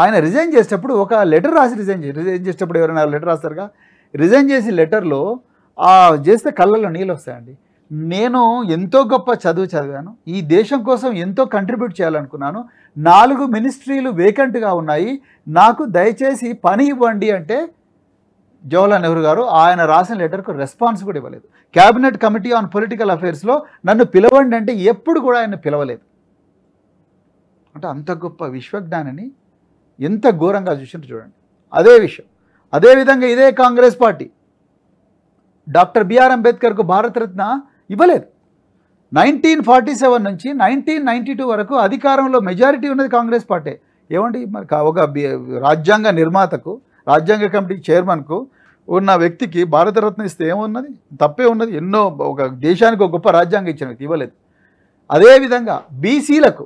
ఆయన రిజైన్ చేసేటప్పుడు ఒక లెటర్ రాసి రిజైన్ చేసి రిజైన్ చేసేటప్పుడు ఎవరైనా లెటర్ రాస్తారుగా రిజైన్ చేసి లెటర్లో ఆ చేస్తే కళ్ళల్లో నీళ్ళు వస్తాయండి నేను ఎంతో గొప్ప చదువు చదివాను ఈ దేశం కోసం ఎంతో కంట్రిబ్యూట్ చేయాలనుకున్నాను నాలుగు మినిస్ట్రీలు వేకెంట్గా ఉన్నాయి నాకు దయచేసి పని ఇవ్వండి అంటే జవహర్లాల్ నెహ్రూ గారు ఆయన రాసిన లెటర్కు రెస్పాన్స్ కూడా ఇవ్వలేదు క్యాబినెట్ కమిటీ ఆన్ పొలిటికల్ అఫైర్స్లో నన్ను పిలవండి అంటే ఎప్పుడు కూడా ఆయన పిలవలేదు అంటే అంత గొప్ప విశ్వజ్ఞానిని ఎంత ఘోరంగా చూసినట్టు చూడండి అదే విషయం అదేవిధంగా ఇదే కాంగ్రెస్ పార్టీ డాక్టర్ బిఆర్ అంబేద్కర్కు భారతరత్న ఇవ్వలేదు నైన్టీన్ ఫార్టీ సెవెన్ నుంచి నైన్టీన్ నైన్టీ టూ వరకు అధికారంలో మెజారిటీ ఉన్నది కాంగ్రెస్ పార్టీ మరి ఒక రాజ్యాంగ నిర్మాతకు రాజ్యాంగ కమిటీ చైర్మన్కు ఉన్న వ్యక్తికి భారతరత్న ఇస్తే ఏమున్నది తప్పే ఉన్నది ఎన్నో ఒక దేశానికి ఒక గొప్ప రాజ్యాంగం ఇచ్చిన వ్యక్తి ఇవ్వలేదు అదేవిధంగా బీసీలకు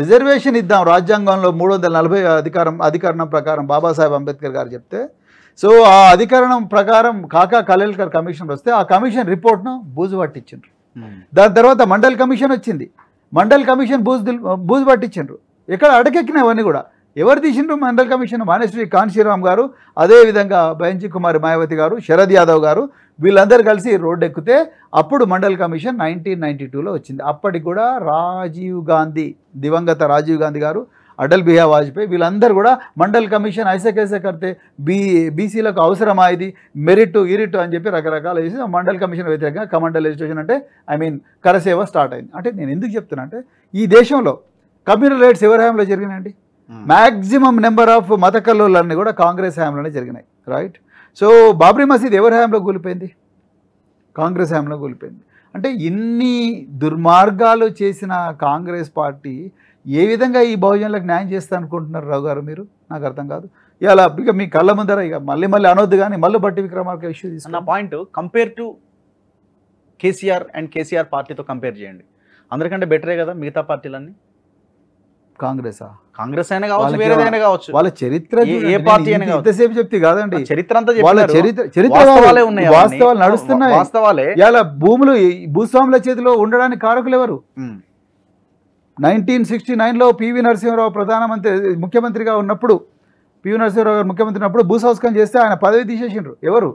రిజర్వేషన్ ఇద్దాం రాజ్యాంగంలో మూడు వందల నలభై అధికారం అధికరణం ప్రకారం బాబాసాహెబ్ అంబేద్కర్ గారు చెప్తే సో ఆ అధికరణం ప్రకారం కాకా కలేల్కర్ కమిషన్ వస్తే ఆ కమిషన్ రిపోర్ట్ను బూజు పట్టించారు Hmm. దాని తర్వాత మండల్ కమిషన్ వచ్చింది మండల్ కమిషన్ బూజు బూజు పట్టించారు ఎక్కడ అడగెక్కినవన్నీ కూడా ఎవరు తీసిండ్రు మండల్ కమిషన్ మానేశ్వరి కాన్శీరామ్ గారు అదేవిధంగా బయంజీ కుమారి మాయావతి గారు శరద్ యాదవ్ గారు వీళ్ళందరూ కలిసి రోడ్డు ఎక్కితే అప్పుడు మండల్ కమిషన్ నైన్టీన్ నైన్టీ టూలో వచ్చింది అప్పటికి కూడా రాజీవ్ గాంధీ దివంగత రాజీవ్ గాంధీ గారు అటల్ బిహారీ వాజ్పేయి వీళ్ళందరూ కూడా మండల్ కమిషన్ ఐసకేసే కడితే బీ బీసీలకు అవసరమా ఇది మెరిట్ ఇరిట్ అని చెప్పి రకరకాల వేసి మండల్ కమిషన్ వ్యతిరేకంగా కమండల్ లెజిస్ట్రేషన్ అంటే ఐ మీన్ కరసేవ స్టార్ట్ అయింది అంటే నేను ఎందుకు చెప్తున్నా అంటే ఈ దేశంలో కమ్యూనల్ రైట్స్ ఎవరి హయాంలో జరిగినాయండి hmm. మ్యాక్సిమం నెంబర్ ఆఫ్ మత కల్లోలన్నీ కూడా కాంగ్రెస్ హయాంలోనే జరిగినాయి రైట్ సో బాబ్రీ మసీద్ ఎవరి హయాంలో కూలిపోయింది కాంగ్రెస్ హయాంలో కూలిపోయింది అంటే ఇన్ని దుర్మార్గాలు చేసిన కాంగ్రెస్ పార్టీ ఏ విధంగా ఈ బహుజనులకు న్యాయం చేస్తా అనుకుంటున్నారు రావు గారు మీరు నాకు అర్థం కాదు ఇలా ఇక మీ కళ్ళ ముందర ఇక మళ్ళీ మళ్ళీ అనొద్దు కానీ మళ్ళీ బట్టి విక్రమార్క ఇష్యూ తీసుకున్న point compare to KCR and KCR పార్టీతో కంపేర్ చేయండి అందరికంటే బెటరే కదా మిగతా పార్టీలన్నీ కాంగ్రెసా కాంగ్రెస్ అయినా కావచ్చు వేరేదైనా కావచ్చు వాళ్ళ చరిత్ర ఏ పార్టీ అయినా ఎంతసేపు చెప్తే కాదండి చరిత్ర అంతా వాళ్ళ చరిత్ర చరిత్ర ఉన్నాయి వాస్తవాలు నడుస్తున్నాయి వాస్తవాలే ఇలా భూములు భూస్వాముల చేతిలో ఉండడానికి కారకులు ఎవరు నైన్టీన్ సిక్స్టీ నైన్లో పివి నరసింహరావు ప్రధానమంత్రి ముఖ్యమంత్రిగా ఉన్నప్పుడు పివి నరసింహరావు గారు ముఖ్యమంత్రి ఉన్నప్పుడు సంస్కరణ చేస్తే ఆయన పదవి తీసేసిండ్రు ఎవరు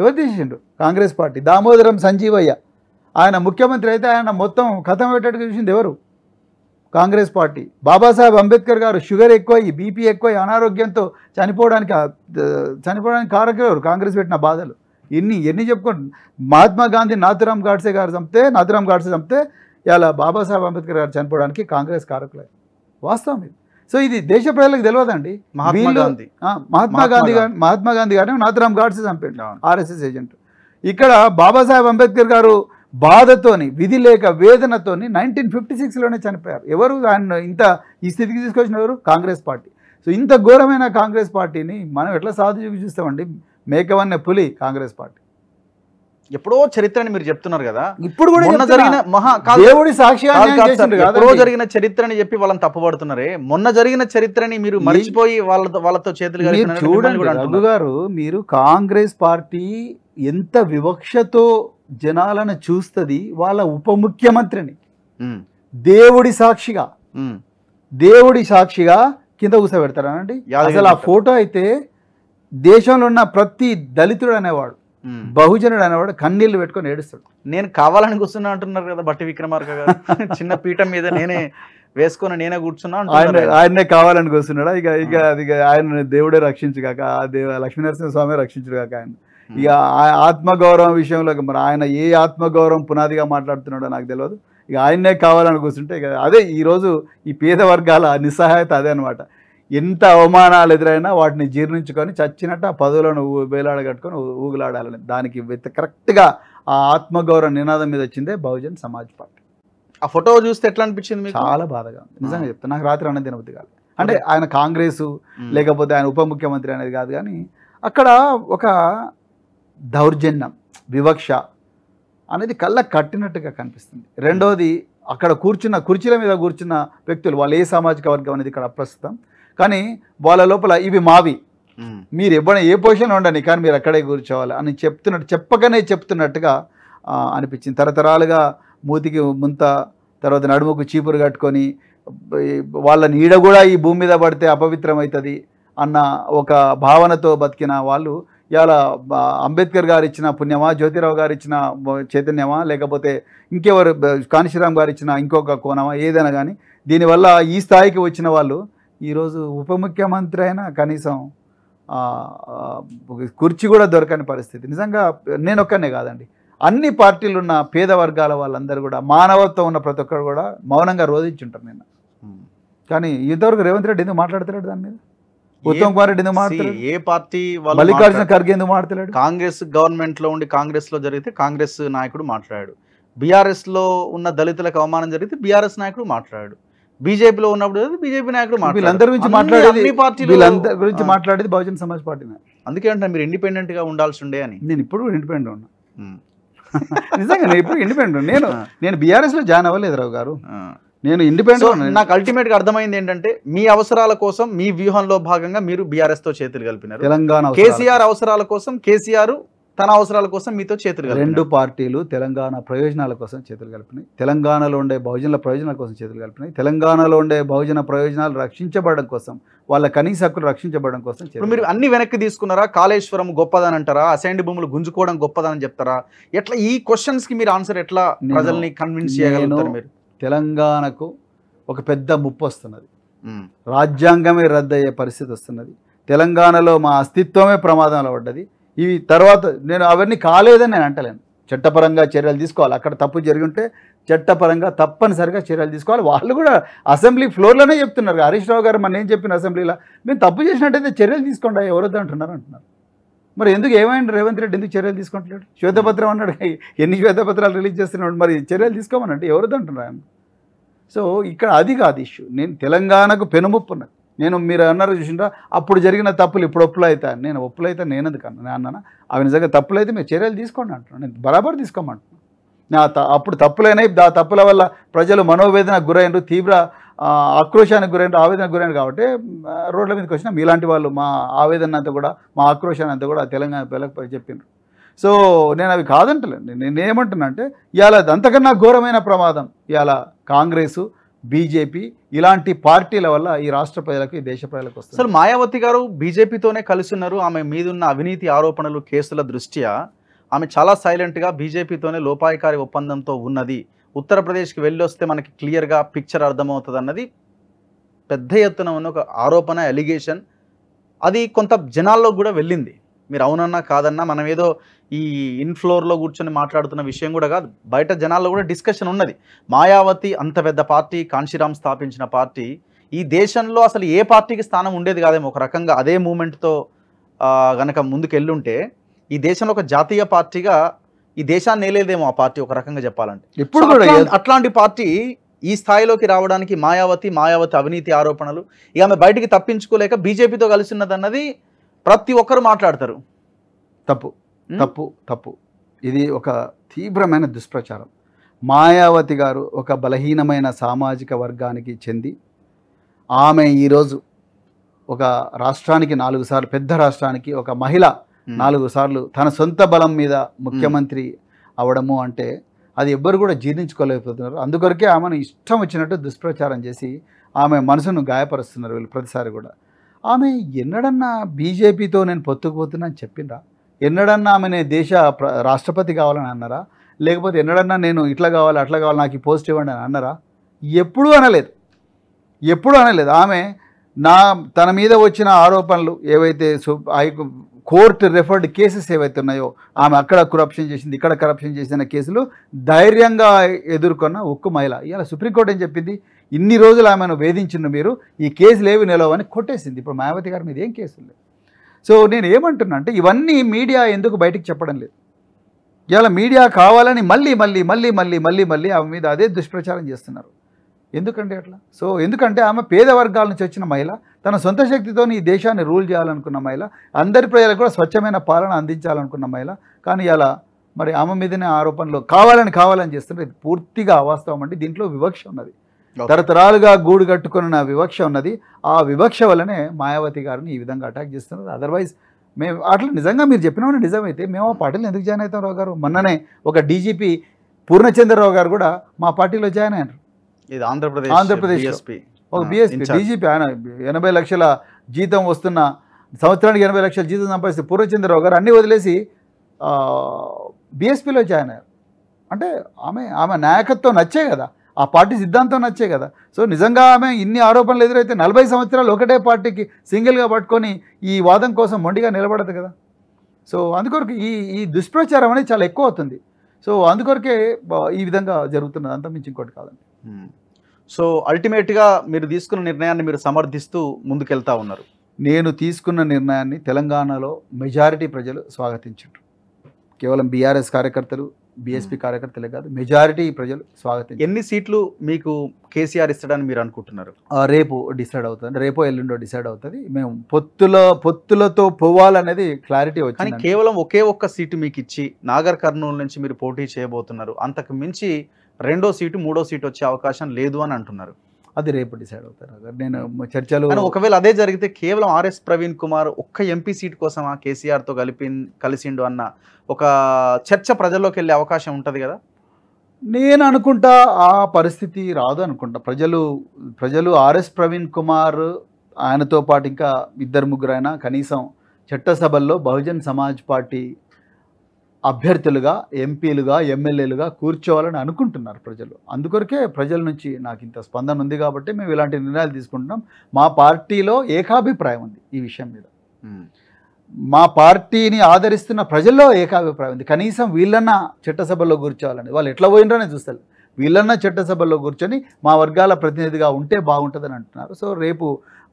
ఎవరు తీసేసిండ్రు కాంగ్రెస్ పార్టీ దామోదరం సంజీవయ్య ఆయన ముఖ్యమంత్రి అయితే ఆయన మొత్తం కథం పెట్టేట్టుగా చూసింది ఎవరు కాంగ్రెస్ పార్టీ బాబాసాహెబ్ అంబేద్కర్ గారు షుగర్ ఎక్కువయ్యి బీపీ ఎక్కువై అనారోగ్యంతో చనిపోవడానికి చనిపోవడానికి కారకులు కాంగ్రెస్ పెట్టిన బాధలు ఎన్ని ఎన్ని చెప్పుకోండి మహాత్మా గాంధీ నాథురామ్ గాడ్సే గారు చంపితే నాథురామ్ గాడ్సే చంపితే ఇలా బాబాసాహెబ్ అంబేద్కర్ గారు చనిపోవడానికి కాంగ్రెస్ కారకులే వాస్తవం ఇది సో ఇది దేశ ప్రజలకు తెలియదండి మహాత్మా గాంధీ మహాత్మా గాంధీ గారు మహాత్మా గాంధీ గారిని నాథరామ్ గాడ్సే చంపాడు ఆర్ఎస్ఎస్ ఏజెంట్ ఇక్కడ బాబాసాహెబ్ అంబేద్కర్ గారు బాధతోని విధి లేక వేదనతోని నైన్టీన్ ఫిఫ్టీ సిక్స్లోనే చనిపోయారు ఎవరు ఆయన ఇంత ఈ స్థితికి తీసుకొచ్చిన ఎవరు కాంగ్రెస్ పార్టీ సో ఇంత ఘోరమైన కాంగ్రెస్ పార్టీని మనం ఎట్లా సాధు చూస్తామండి మేకవన్న పులి కాంగ్రెస్ పార్టీ ఎప్పుడో చరిత్రని మీరు చెప్తున్నారు కదా ఇప్పుడు కూడా జరిగిన మహా దేవుడి ఎప్పుడో జరిగిన చరిత్రని చెప్పి వాళ్ళని తప్పబడుతున్నారే మొన్న జరిగిన చరిత్రని మీరు మరిచిపోయి వాళ్ళతో వాళ్ళతో చేతులు చూడండి గారు మీరు కాంగ్రెస్ పార్టీ ఎంత వివక్షతో జనాలను చూస్తుంది వాళ్ళ ఉప ముఖ్యమంత్రిని దేవుడి సాక్షిగా దేవుడి సాక్షిగా కింద కూసబెడతారనండి అసలు ఆ ఫోటో అయితే దేశంలో ఉన్న ప్రతి దళితుడు అనేవాడు బహుజనుడు అనేవాడు కన్నీళ్లు పెట్టుకొని ఏడుస్తాడు నేను కావాలని కూర్చున్నా అంటున్నారు కదా బట్టి విక్రమార్క *laughs* చిన్న పీఠం మీద నేనే వేసుకొని నేనే కూర్చున్నా ఆయన ఆయనే కావాలని కూర్చున్నాడు ఇక ఇక అది ఆయన దేవుడే కాక ఆ దేవ లక్ష్మీనరసింహ స్వామి కాక ఆయన ఇక ఆత్మగౌరవం విషయంలో మరి ఆయన ఏ ఆత్మగౌరవం పునాదిగా మాట్లాడుతున్నాడో నాకు తెలియదు ఇక ఆయన్నే కావాలని కూర్చుంటే ఇక అదే ఈరోజు ఈ పేద వర్గాల నిస్సహాయత అదే అనమాట ఎంత అవమానాలు ఎదురైనా వాటిని జీర్ణించుకొని చచ్చినట్టు ఆ పదవులను వేలాడగట్టుకొని ఊగులాడాలని దానికి విత్ కరెక్ట్గా ఆ ఆత్మగౌరవ నినాదం మీద వచ్చిందే బహుజన్ సమాజ్ పార్టీ ఆ ఫోటో చూస్తే ఎట్లా అనిపించింది చాలా బాధగా ఉంది నిజంగా చెప్తాను నాకు రాత్రి అన్న తినబుద్ధి కాదు అంటే ఆయన కాంగ్రెసు లేకపోతే ఆయన ఉప ముఖ్యమంత్రి అనేది కాదు కానీ అక్కడ ఒక దౌర్జన్యం వివక్ష అనేది కళ్ళ కట్టినట్టుగా కనిపిస్తుంది రెండోది అక్కడ కూర్చున్న కుర్చీల మీద కూర్చున్న వ్యక్తులు వాళ్ళు ఏ సామాజిక వర్గం అనేది ఇక్కడ ప్రస్తుతం కానీ వాళ్ళ లోపల ఇవి మావి మీరు ఎవరైనా ఏ పొజిషన్ ఉండండి కానీ మీరు అక్కడే కూర్చోవాలి అని చెప్తున్నట్టు చెప్పగానే చెప్తున్నట్టుగా అనిపించింది తరతరాలుగా మూతికి ముంత తర్వాత నడుముకు చీపురు కట్టుకొని వాళ్ళ నీడ కూడా ఈ భూమి మీద పడితే అపవిత్రమవుతుంది అన్న ఒక భావనతో బతికిన వాళ్ళు ఇవాళ అంబేద్కర్ గారు ఇచ్చిన పుణ్యమా జ్యోతిరావు గారు ఇచ్చిన చైతన్యమా లేకపోతే ఇంకెవరు కాంశీరామ్ గారు ఇచ్చిన ఇంకొక కోణమా ఏదైనా కానీ దీనివల్ల ఈ స్థాయికి వచ్చిన వాళ్ళు ఈరోజు ఉప ముఖ్యమంత్రి అయినా కనీసం కుర్చీ కూడా దొరకని పరిస్థితి నిజంగా నేను ఒక్కనే కాదండి అన్ని పార్టీలు ఉన్న పేద వర్గాల వాళ్ళందరూ కూడా మానవత్వం ఉన్న ప్రతి ఒక్కరు కూడా మౌనంగా రోధించుంటారు నిన్న కానీ ఇంతవరకు రేవంత్ రెడ్డి ఎందుకు మాట్లాడతలేడు దాని మీద ఉత్తమ్ కుమార్ రెడ్డి ఎందుకు ఏ పార్టీ మల్లికార్జున ఖర్గే ఎందుకు మాట్లాడు కాంగ్రెస్ గవర్నమెంట్ లో ఉండి కాంగ్రెస్ లో జరిగితే కాంగ్రెస్ నాయకుడు మాట్లాడాడు బీఆర్ఎస్ లో ఉన్న దళితులకు అవమానం జరిగితే బీఆర్ఎస్ నాయకుడు మాట్లాడాడు బీజేపీలో ఉన్నప్పుడు బీజేపీ నాయకుడు వీళ్ళందరి గురించి మాట్లాడేది పార్టీ వీళ్ళందరి గురించి మాట్లాడేది బహుజన సమాజ్ పార్టీ అందుకే అంటే మీరు గా ఉండాల్సి ఉండే అని నేను ఇప్పుడు ఇండిపెండెంట్ ఉన్నా *laughs* నిజంగా నేను ఇప్పుడు ఇండిపెండెంట్ నేను నేను లో జాయిన్ అవ్వలేదు రావు గారు నేను ఇండిపెండెంట్ నాకు అల్టిమేట్ గా అర్థమైంది ఏంటంటే మీ అవసరాల కోసం మీ వ్యూహంలో భాగంగా మీరు తో చేతులు కలిపినారు తెలంగాణ కేసీఆర్ అవసరాల కోసం కేసీఆర్ తన అవసరాల కోసం మీతో చేతులు రెండు పార్టీలు తెలంగాణ ప్రయోజనాల కోసం చేతులు కలిపినాయి తెలంగాణలో ఉండే బహుజనుల ప్రయోజనాల కోసం చేతులు కలిపినాయి తెలంగాణలో ఉండే బహుజన ప్రయోజనాలు రక్షించబడడం కోసం వాళ్ళ కనీస హక్కులు రక్షించబడడం కోసం ఇప్పుడు మీరు అన్ని వెనక్కి తీసుకున్నారా కాళేశ్వరం గొప్పదని అంటారా అసైండ్ భూములు గుంజుకోవడం గొప్పదని చెప్తారా ఎట్లా ఈ క్వశ్చన్స్కి మీరు ఆన్సర్ ఎట్లా ప్రజల్ని కన్విన్స్ చేయగలను మీరు తెలంగాణకు ఒక పెద్ద ముప్పు వస్తున్నది రాజ్యాంగమే రద్దయ్యే పరిస్థితి వస్తున్నది తెలంగాణలో మా అస్తిత్వమే ప్రమాదంలో పడ్డది ఈ తర్వాత నేను అవన్నీ కాలేదని నేను అంటలేను చట్టపరంగా చర్యలు తీసుకోవాలి అక్కడ తప్పు జరిగి ఉంటే చట్టపరంగా తప్పనిసరిగా చర్యలు తీసుకోవాలి వాళ్ళు కూడా అసెంబ్లీ ఫ్లోర్లోనే చెప్తున్నారు హరీష్ రావు గారు మన ఏం చెప్పిన అసెంబ్లీలో మేము తప్పు చేసినట్టయితే చర్యలు తీసుకోండి ఎవరొద్దు అంటున్నారు అంటున్నారు మరి ఎందుకు ఏమైంది రేవంత్ రెడ్డి ఎందుకు చర్యలు తీసుకుంటలేడు శ్వేతపత్రం అన్నాడు ఎన్ని శ్వేతపత్రాలు రిలీజ్ చేస్తున్నాడు మరి చర్యలు తీసుకోమనంటే ఎవరొద్దు అంటున్నారు సో ఇక్కడ అది కాదు ఇష్యూ నేను తెలంగాణకు పెనుముప్పు ఉన్నది నేను మీరు అన్నారు చూసిండ్రా అప్పుడు జరిగిన తప్పులు ఇప్పుడు ఒప్పులైతే నేను ఒప్పులైతే నేను కన్నా నేను అన్నాను అవి నిజంగా అయితే మీరు చర్యలు తీసుకోండి అంటున్నాను నేను బరాబర్ తీసుకోమంటున్నాను నా అప్పుడు తప్పులైనాయి ఆ తప్పుల వల్ల ప్రజలు మనోవేదనకు గురైనరు తీవ్ర ఆక్రోశానికి గురైనరు ఆవేదనకు గురైనరు కాబట్టి రోడ్ల మీదకి వచ్చినా మీలాంటి వాళ్ళు మా ఆవేదన అంతా కూడా మా ఆక్రోశాన్ని అంతా కూడా తెలంగాణ పిల్లలకు చెప్పిండ్రు సో నేను అవి కాదంటలే నేనేమంటున్నా అంటే ఇవాళ అంతకన్నా ఘోరమైన ప్రమాదం ఇవాళ కాంగ్రెసు బీజేపీ ఇలాంటి పార్టీల వల్ల ఈ రాష్ట్ర ప్రజలకు ఈ దేశ ప్రజలకు వస్తుంది సార్ మాయావతి గారు బీజేపీతోనే కలిసి ఉన్నారు ఆమె మీదున్న అవినీతి ఆరోపణలు కేసుల దృష్ట్యా ఆమె చాలా సైలెంట్గా బీజేపీతోనే లోపాయకారి ఒప్పందంతో ఉన్నది ఉత్తరప్రదేశ్కి వెళ్ళి వస్తే మనకి క్లియర్గా పిక్చర్ అర్థమవుతుంది అన్నది పెద్ద ఎత్తున ఉన్న ఒక ఆరోపణ ఎలిగేషన్ అది కొంత జనాల్లో కూడా వెళ్ళింది మీరు అవునన్నా కాదన్నా మనం ఏదో ఈ ఇన్ఫ్లోర్లో కూర్చొని మాట్లాడుతున్న విషయం కూడా కాదు బయట జనాల్లో కూడా డిస్కషన్ ఉన్నది మాయావతి అంత పెద్ద పార్టీ కాంశీరామ్ స్థాపించిన పార్టీ ఈ దేశంలో అసలు ఏ పార్టీకి స్థానం ఉండేది కాదేమో ఒక రకంగా అదే మూమెంట్తో గనక ముందుకెళ్ళుంటే ఈ దేశంలో ఒక జాతీయ పార్టీగా ఈ దేశాన్ని నేలేదేమో ఆ పార్టీ ఒక రకంగా చెప్పాలంటే ఇప్పుడు కూడా అట్లాంటి పార్టీ ఈ స్థాయిలోకి రావడానికి మాయావతి మాయావతి అవినీతి ఆరోపణలు ఇక ఆమె బయటికి తప్పించుకోలేక బీజేపీతో అన్నది ప్రతి ఒక్కరు మాట్లాడతారు తప్పు తప్పు తప్పు ఇది ఒక తీవ్రమైన దుష్ప్రచారం మాయావతి గారు ఒక బలహీనమైన సామాజిక వర్గానికి చెంది ఆమె ఈరోజు ఒక రాష్ట్రానికి నాలుగు సార్లు పెద్ద రాష్ట్రానికి ఒక మహిళ నాలుగు సార్లు తన సొంత బలం మీద ముఖ్యమంత్రి అవడము అంటే అది ఎవ్వరు కూడా జీర్ణించుకోలేకపోతున్నారు అందుకొరకే ఆమెను ఇష్టం వచ్చినట్టు దుష్ప్రచారం చేసి ఆమె మనసును గాయపరుస్తున్నారు వీళ్ళు ప్రతిసారి కూడా ఆమె ఎన్నడన్నా బీజేపీతో నేను పొత్తుకుపోతున్నా అని చెప్పిండ్రా ఎన్నడన్నా ఆమె నేను దేశ రాష్ట్రపతి కావాలని అన్నారా లేకపోతే ఎన్నడన్నా నేను ఇట్లా కావాలి అట్లా కావాలి నాకు ఈ పోస్ట్ ఇవ్వండి అని అన్నారా ఎప్పుడూ అనలేదు ఎప్పుడూ అనలేదు ఆమె నా తన మీద వచ్చిన ఆరోపణలు ఏవైతే కోర్టు రెఫర్డ్ కేసెస్ ఏవైతే ఉన్నాయో ఆమె అక్కడ కరప్షన్ చేసింది ఇక్కడ కరప్షన్ చేసిన కేసులు ధైర్యంగా ఎదుర్కొన్న ఒక్క మహిళ ఇలా సుప్రీంకోర్టు ఏం చెప్పింది ఇన్ని రోజులు ఆమెను వేధించిన మీరు ఈ కేసు లేవి నిలవని కొట్టేసింది ఇప్పుడు మాయావతి గారి మీద ఏం కేసులు సో నేను ఏమంటున్నా అంటే ఇవన్నీ మీడియా ఎందుకు బయటికి చెప్పడం లేదు ఇవాళ మీడియా కావాలని మళ్ళీ మళ్ళీ మళ్ళీ మళ్ళీ మళ్ళీ మళ్ళీ ఆమె మీద అదే దుష్ప్రచారం చేస్తున్నారు ఎందుకంటే అట్లా సో ఎందుకంటే ఆమె పేద వర్గాల నుంచి వచ్చిన మహిళ తన సొంత శక్తితో ఈ దేశాన్ని రూల్ చేయాలనుకున్న మహిళ అందరి ప్రజలకు కూడా స్వచ్ఛమైన పాలన అందించాలనుకున్న మహిళ కానీ ఇలా మరి ఆమె మీదనే ఆరోపణలు కావాలని కావాలని చేస్తున్నారు ఇది పూర్తిగా అవాస్తవం అండి దీంట్లో వివక్ష ఉన్నది తరతరాలుగా గూడు కట్టుకున్న వివక్ష ఉన్నది ఆ వివక్ష వల్లనే మాయావతి గారిని ఈ విధంగా అటాక్ చేస్తున్నారు అదర్వైజ్ మేము అట్లా నిజంగా మీరు చెప్పినవన్నీ నిజమైతే మేము ఆ పార్టీలో ఎందుకు జాయిన్ అవుతాం రావు గారు మొన్ననే ఒక డీజీపీ పూర్ణచంద్రరావు గారు కూడా మా పార్టీలో జాయిన్ అయ్యారు ఇది ఆంధ్రప్రదేశ్ ఆంధ్రప్రదేశ్ ఒక బీఎస్పీ డీజీపీ ఆయన ఎనభై లక్షల జీతం వస్తున్న సంవత్సరానికి ఎనభై లక్షల జీతం సంపాదిస్తే పూర్ణచంద్రరావు గారు అన్నీ వదిలేసి బీఎస్పీలో జాయిన్ అయ్యారు అంటే ఆమె ఆమె నాయకత్వం నచ్చే కదా ఆ పార్టీ సిద్ధాంతం నచ్చే కదా సో నిజంగా ఆమె ఇన్ని ఆరోపణలు ఎదురైతే నలభై సంవత్సరాలు ఒకటే పార్టీకి సింగిల్గా పట్టుకొని ఈ వాదం కోసం మొండిగా నిలబడదు కదా సో అందుకొరకు ఈ ఈ దుష్ప్రచారం అనేది చాలా ఎక్కువ అవుతుంది సో అందుకొరకే ఈ విధంగా జరుగుతున్నది అంత మించి ఇంకోటి కాదండి సో అల్టిమేట్గా మీరు తీసుకున్న నిర్ణయాన్ని మీరు సమర్థిస్తూ ముందుకెళ్తా ఉన్నారు నేను తీసుకున్న నిర్ణయాన్ని తెలంగాణలో మెజారిటీ ప్రజలు స్వాగతించారు కేవలం బీఆర్ఎస్ కార్యకర్తలు బీఎస్పీ కార్యకర్తలే కాదు మెజారిటీ ప్రజలు స్వాగతం ఎన్ని సీట్లు మీకు కేసీఆర్ ఇస్తాడని మీరు అనుకుంటున్నారు రేపు డిసైడ్ అవుతుంది రేపు ఎల్లుండో డిసైడ్ అవుతుంది మేము పొత్తుల పొత్తులతో పోవాలనేది క్లారిటీ వచ్చింది కేవలం ఒకే ఒక్క సీటు మీకు ఇచ్చి నాగర్ కర్నూలు నుంచి మీరు పోటీ చేయబోతున్నారు అంతకు మించి రెండో సీటు మూడో సీటు వచ్చే అవకాశం లేదు అని అంటున్నారు అది రేపు డిసైడ్ అవుతారు నేను చర్చలు ఒకవేళ అదే జరిగితే కేవలం ఆర్ఎస్ ప్రవీణ్ కుమార్ ఒక్క ఎంపీ సీట్ కోసం ఆ కేసీఆర్తో కలిపి కలిసిండు అన్న ఒక చర్చ ప్రజల్లోకి వెళ్ళే అవకాశం ఉంటుంది కదా నేను అనుకుంటా ఆ పరిస్థితి రాదు అనుకుంటా ప్రజలు ప్రజలు ఆర్ఎస్ ప్రవీణ్ కుమార్ ఆయనతో పాటు ఇంకా ఇద్దరు ముగ్గురైనా కనీసం చట్టసభల్లో బహుజన్ సమాజ్ పార్టీ అభ్యర్థులుగా ఎంపీలుగా ఎమ్మెల్యేలుగా కూర్చోవాలని అనుకుంటున్నారు ప్రజలు అందుకొరకే ప్రజల నుంచి నాకు ఇంత స్పందన ఉంది కాబట్టి మేము ఇలాంటి నిర్ణయాలు తీసుకుంటున్నాం మా పార్టీలో ఏకాభిప్రాయం ఉంది ఈ విషయం మీద మా పార్టీని ఆదరిస్తున్న ప్రజల్లో ఏకాభిప్రాయం ఉంది కనీసం వీళ్ళన్న చట్టసభలో కూర్చోవాలని వాళ్ళు ఎట్లా పోయినరో నేను చూస్తారు వీళ్ళన్న చట్టసభలో కూర్చొని మా వర్గాల ప్రతినిధిగా ఉంటే బాగుంటుందని అంటున్నారు సో రేపు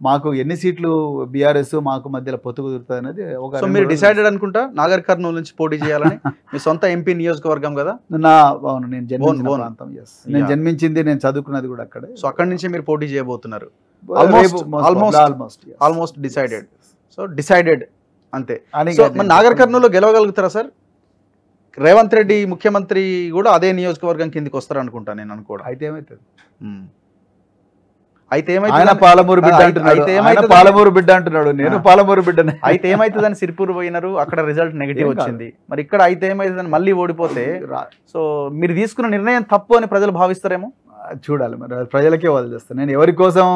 మాకు ఎన్ని సీట్లు బీఆర్ఎస్ మాకు మధ్యలో పొత్తు కుదురుతుంది అనేది ఒక మీరు డిసైడెడ్ అనుకుంటా నాగర్ కర్నూలు నుంచి పోటీ చేయాలని మీ సొంత ఎంపీ నియోజకవర్గం కదా నా అవును నేను జన్మించిన ఎస్ నేను జన్మించింది నేను చదువుకున్నది కూడా అక్కడే సో అక్కడి నుంచి మీరు పోటీ చేయబోతున్నారు ఆల్మోస్ట్ డిసైడెడ్ సో డిసైడెడ్ అంతే నాగర్ కర్నూలు గెలవగలుగుతారా సార్ రేవంత్ రెడ్డి ముఖ్యమంత్రి కూడా అదే నియోజకవర్గం కిందికి వస్తారనుకుంటా నేను అనుకోవడం అయితే ఏమవుతుంది hmm. అయితే పాలమూరు బిడ్డ అంటున్నాడు పాలమూరు బిడ్డ అంటున్నాడు నేను పాలమూరు బిడ్డ అయితే ఏమైతుందని సిరిపూర్ పోయినారు అక్కడ రిజల్ట్ నెగిటివ్ వచ్చింది మరి ఇక్కడ అయితే ఏమైతుందని మళ్ళీ ఓడిపోతే సో మీరు తీసుకున్న నిర్ణయం తప్పు అని ప్రజలు భావిస్తారేమో చూడాలి మరి ప్రజలకే వదిలేస్తాను నేను ఎవరి కోసం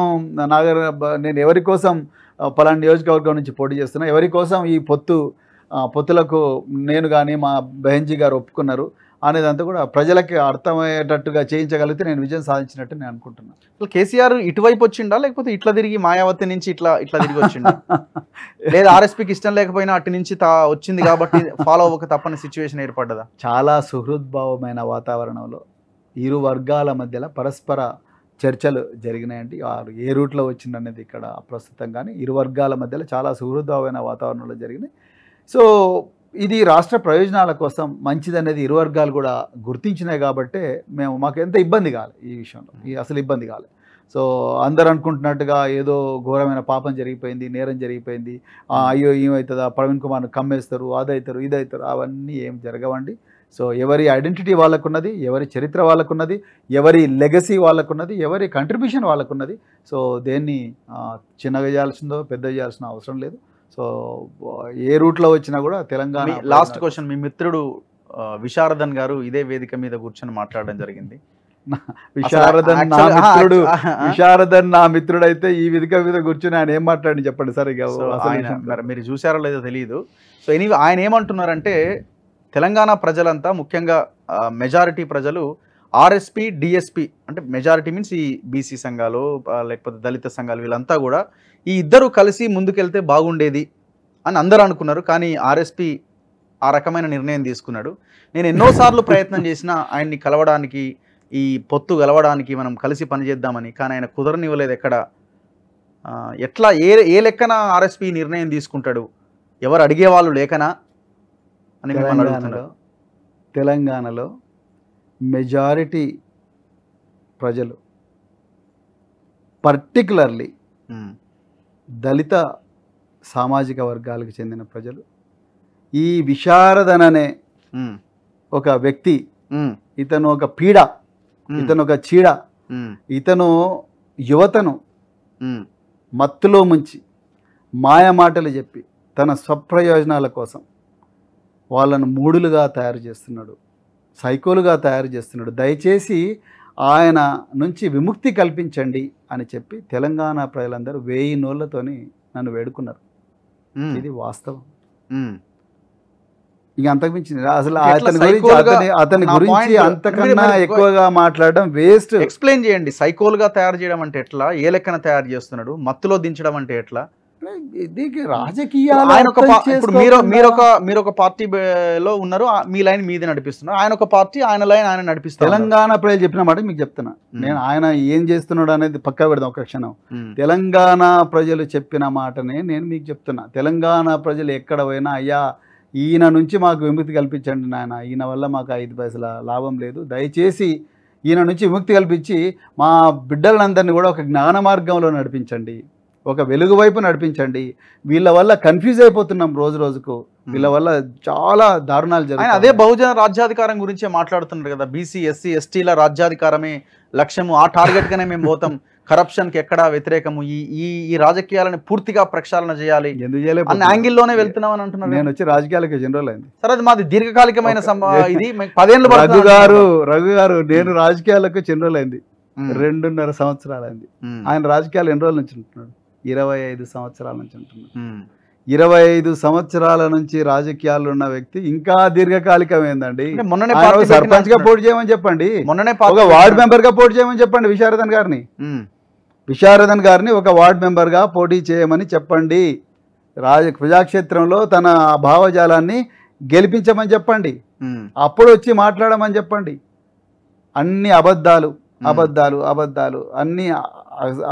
నాగర్ నేను ఎవరి కోసం పలానా నియోజకవర్గం నుంచి పోటీ చేస్తున్నా ఎవరి కోసం ఈ పొత్తు పొత్తులకు నేను కానీ మా బెహెంజీ గారు ఒప్పుకున్నారు అనేదంతా కూడా ప్రజలకి అర్థమయ్యేటట్టుగా చేయించగలిగితే నేను విజయం సాధించినట్టు నేను అనుకుంటున్నాను అసలు కేసీఆర్ ఇటువైపు వచ్చిండా లేకపోతే ఇట్లా తిరిగి మాయావతి నుంచి ఇట్లా ఇట్లా తిరిగి వచ్చిండా *laughs* లేదా ఆర్ఎస్పీకి ఇష్టం లేకపోయినా అటు నుంచి వచ్చింది కాబట్టి ఫాలో అవ్వక తప్పని సిచ్యువేషన్ ఏర్పడ్డదా చాలా సుహృద్భావమైన వాతావరణంలో ఇరు వర్గాల మధ్యలో పరస్పర చర్చలు జరిగినాయండి వారు ఏ రూట్లో వచ్చిందనేది ఇక్కడ ప్రస్తుతం కానీ ఇరు వర్గాల మధ్యలో చాలా సుహృద్భావమైన వాతావరణంలో జరిగినాయి సో ఇది రాష్ట్ర ప్రయోజనాల కోసం మంచిదనేది ఇరు వర్గాలు కూడా గుర్తించినాయి కాబట్టే మేము మాకు ఎంత ఇబ్బంది కాలేదు ఈ విషయంలో ఈ అసలు ఇబ్బంది కాలేదు సో అందరు అనుకుంటున్నట్టుగా ఏదో ఘోరమైన పాపం జరిగిపోయింది నేరం జరిగిపోయింది అయ్యో ఏమవుతుందా ప్రవీణ్ కుమార్ను కమ్మేస్తారు అదవుతారు ఇదవుతారు అవన్నీ ఏం జరగవండి సో ఎవరి ఐడెంటిటీ వాళ్ళకున్నది ఎవరి చరిత్ర వాళ్ళకున్నది ఎవరి లెగసీ వాళ్ళకున్నది ఎవరి కంట్రిబ్యూషన్ వాళ్ళకున్నది సో దేన్ని చిన్నగా చేయాల్సిందో పెద్ద చేయాల్సిన అవసరం లేదు సో ఏ రూట్లో వచ్చినా కూడా తెలంగాణ లాస్ట్ క్వశ్చన్ మీ మిత్రుడు విశారదన్ గారు ఇదే వేదిక మీద కూర్చొని మాట్లాడడం జరిగింది విశారదన్ నా మిత్రుడు విశారదన్ నా మిత్రుడు అయితే ఈ విధిక మీద కూర్చొని ఆయన ఏం మాట్లాడి చెప్పండి సార్ ఇక మీరు చూసారో లేదో తెలియదు సో ఎనీ ఆయన ఏమంటున్నారంటే తెలంగాణ ప్రజలంతా ముఖ్యంగా మెజారిటీ ప్రజలు ఆర్ఎస్పి డిఎస్పి అంటే మెజారిటీ మీన్స్ ఈ బీసీ సంఘాలు లేకపోతే దళిత సంఘాలు వీళ్ళంతా కూడా ఈ ఇద్దరు కలిసి ముందుకెళ్తే బాగుండేది అని అందరూ అనుకున్నారు కానీ ఆర్ఎస్పి ఆ రకమైన నిర్ణయం తీసుకున్నాడు నేను ఎన్నోసార్లు ప్రయత్నం చేసినా ఆయన్ని కలవడానికి ఈ పొత్తు గలవడానికి మనం కలిసి పనిచేద్దామని కానీ ఆయన కుదరనివ్వలేదు ఎక్కడ ఎట్లా ఏ ఏ లెక్కన ఆర్ఎస్పి నిర్ణయం తీసుకుంటాడు ఎవరు అడిగేవాళ్ళు లేకనా అని అడుగుతున్నారు తెలంగాణలో మెజారిటీ ప్రజలు పర్టికులర్లీ దళిత సామాజిక వర్గాలకు చెందిన ప్రజలు ఈ విశారదననే అనే ఒక వ్యక్తి ఇతను ఒక పీడ ఇతను ఒక చీడ ఇతను యువతను మత్తులో ముంచి మాయ మాటలు చెప్పి తన స్వప్రయోజనాల కోసం వాళ్ళను మూడులుగా తయారు చేస్తున్నాడు సైకోలుగా తయారు చేస్తున్నాడు దయచేసి ఆయన నుంచి విముక్తి కల్పించండి అని చెప్పి తెలంగాణ ప్రజలందరూ వేయి నోళ్లతోని నన్ను వేడుకున్నారు ఇది వాస్తవం ఇక అసలు అతని గురించి అతని గురించి అంతకన్నా ఎక్కువగా మాట్లాడడం వేస్ట్ ఎక్స్ప్లెయిన్ చేయండి సైకోల్గా తయారు చేయడం అంటే ఎట్లా ఏ లెక్కన తయారు చేస్తున్నాడు మత్తులో దించడం అంటే ఎట్లా రాజకీయాలు ఆయన ఒక మీరు ఉన్నారు మీ లైన్ మీదే నడిపిస్తున్నారు ఆయన ఒక పార్టీ ఆయన లైన్ ఆయన నడిపిస్తారు తెలంగాణ ప్రజలు చెప్పిన మాట మీకు చెప్తున్నా నేను ఆయన ఏం చేస్తున్నాడు అనేది పక్కా పెడదాం ఒక క్షణం తెలంగాణ ప్రజలు చెప్పిన మాటనే నేను మీకు చెప్తున్నా తెలంగాణ ప్రజలు ఎక్కడ పోయినా అయ్యా ఈయన నుంచి మాకు విముక్తి కల్పించండి నాయన ఈయన వల్ల మాకు ఐదు పైసల లాభం లేదు దయచేసి ఈయన నుంచి విముక్తి కల్పించి మా బిడ్డలందరినీ కూడా ఒక జ్ఞాన మార్గంలో నడిపించండి ఒక వెలుగు వైపు నడిపించండి వీళ్ళ వల్ల కన్ఫ్యూజ్ అయిపోతున్నాం రోజు రోజుకు వీళ్ళ వల్ల చాలా దారుణాలు జరిగాయి అదే బహుజన రాజ్యాధికారం గురించే మాట్లాడుతున్నారు కదా బీసీ ఎస్సీ ఎస్టీల రాజ్యాధికారమే లక్ష్యము ఆ టార్గెట్గానే మేము పోతాం కరప్షన్కి *laughs* ఎక్కడా వ్యతిరేకము ఈ ఈ రాజకీయాలను పూర్తిగా ప్రక్షాళన చేయాలి అన్న యాంగిల్లోనే అని అంటున్నాను నేను వచ్చి రాజకీయాలకు జనరల్ అయింది సార్ అది మాది దీర్ఘకాలికమైన ఇది పదేళ్ళు రఘు గారు రఘు గారు నేను రాజకీయాలకు జనరల్ అయింది రెండున్నర సంవత్సరాలైంది ఆయన రాజకీయాలు ఎన్ని రోజుల నుంచి ఉంటున్నాడు ఇరవై ఐదు సంవత్సరాల నుంచి ఉంటున్నాడు ఇరవై ఐదు సంవత్సరాల నుంచి రాజకీయాల్లో ఉన్న వ్యక్తి ఇంకా దీర్ఘకాలికం ఏందండి సర్పంచ్ గా పోటీ చేయమని చెప్పండి మొన్ననే ఒక వార్డు మెంబర్ గా పోటీ చేయమని చెప్పండి విశారదన్ గారిని విశారదన్ గారిని ఒక వార్డు మెంబర్ గా పోటీ చేయమని చెప్పండి రాజ ప్రజాక్షేత్రంలో తన భావజాలాన్ని గెలిపించమని చెప్పండి అప్పుడు వచ్చి మాట్లాడమని చెప్పండి అన్ని అబద్ధాలు అబద్ధాలు అబద్ధాలు అన్ని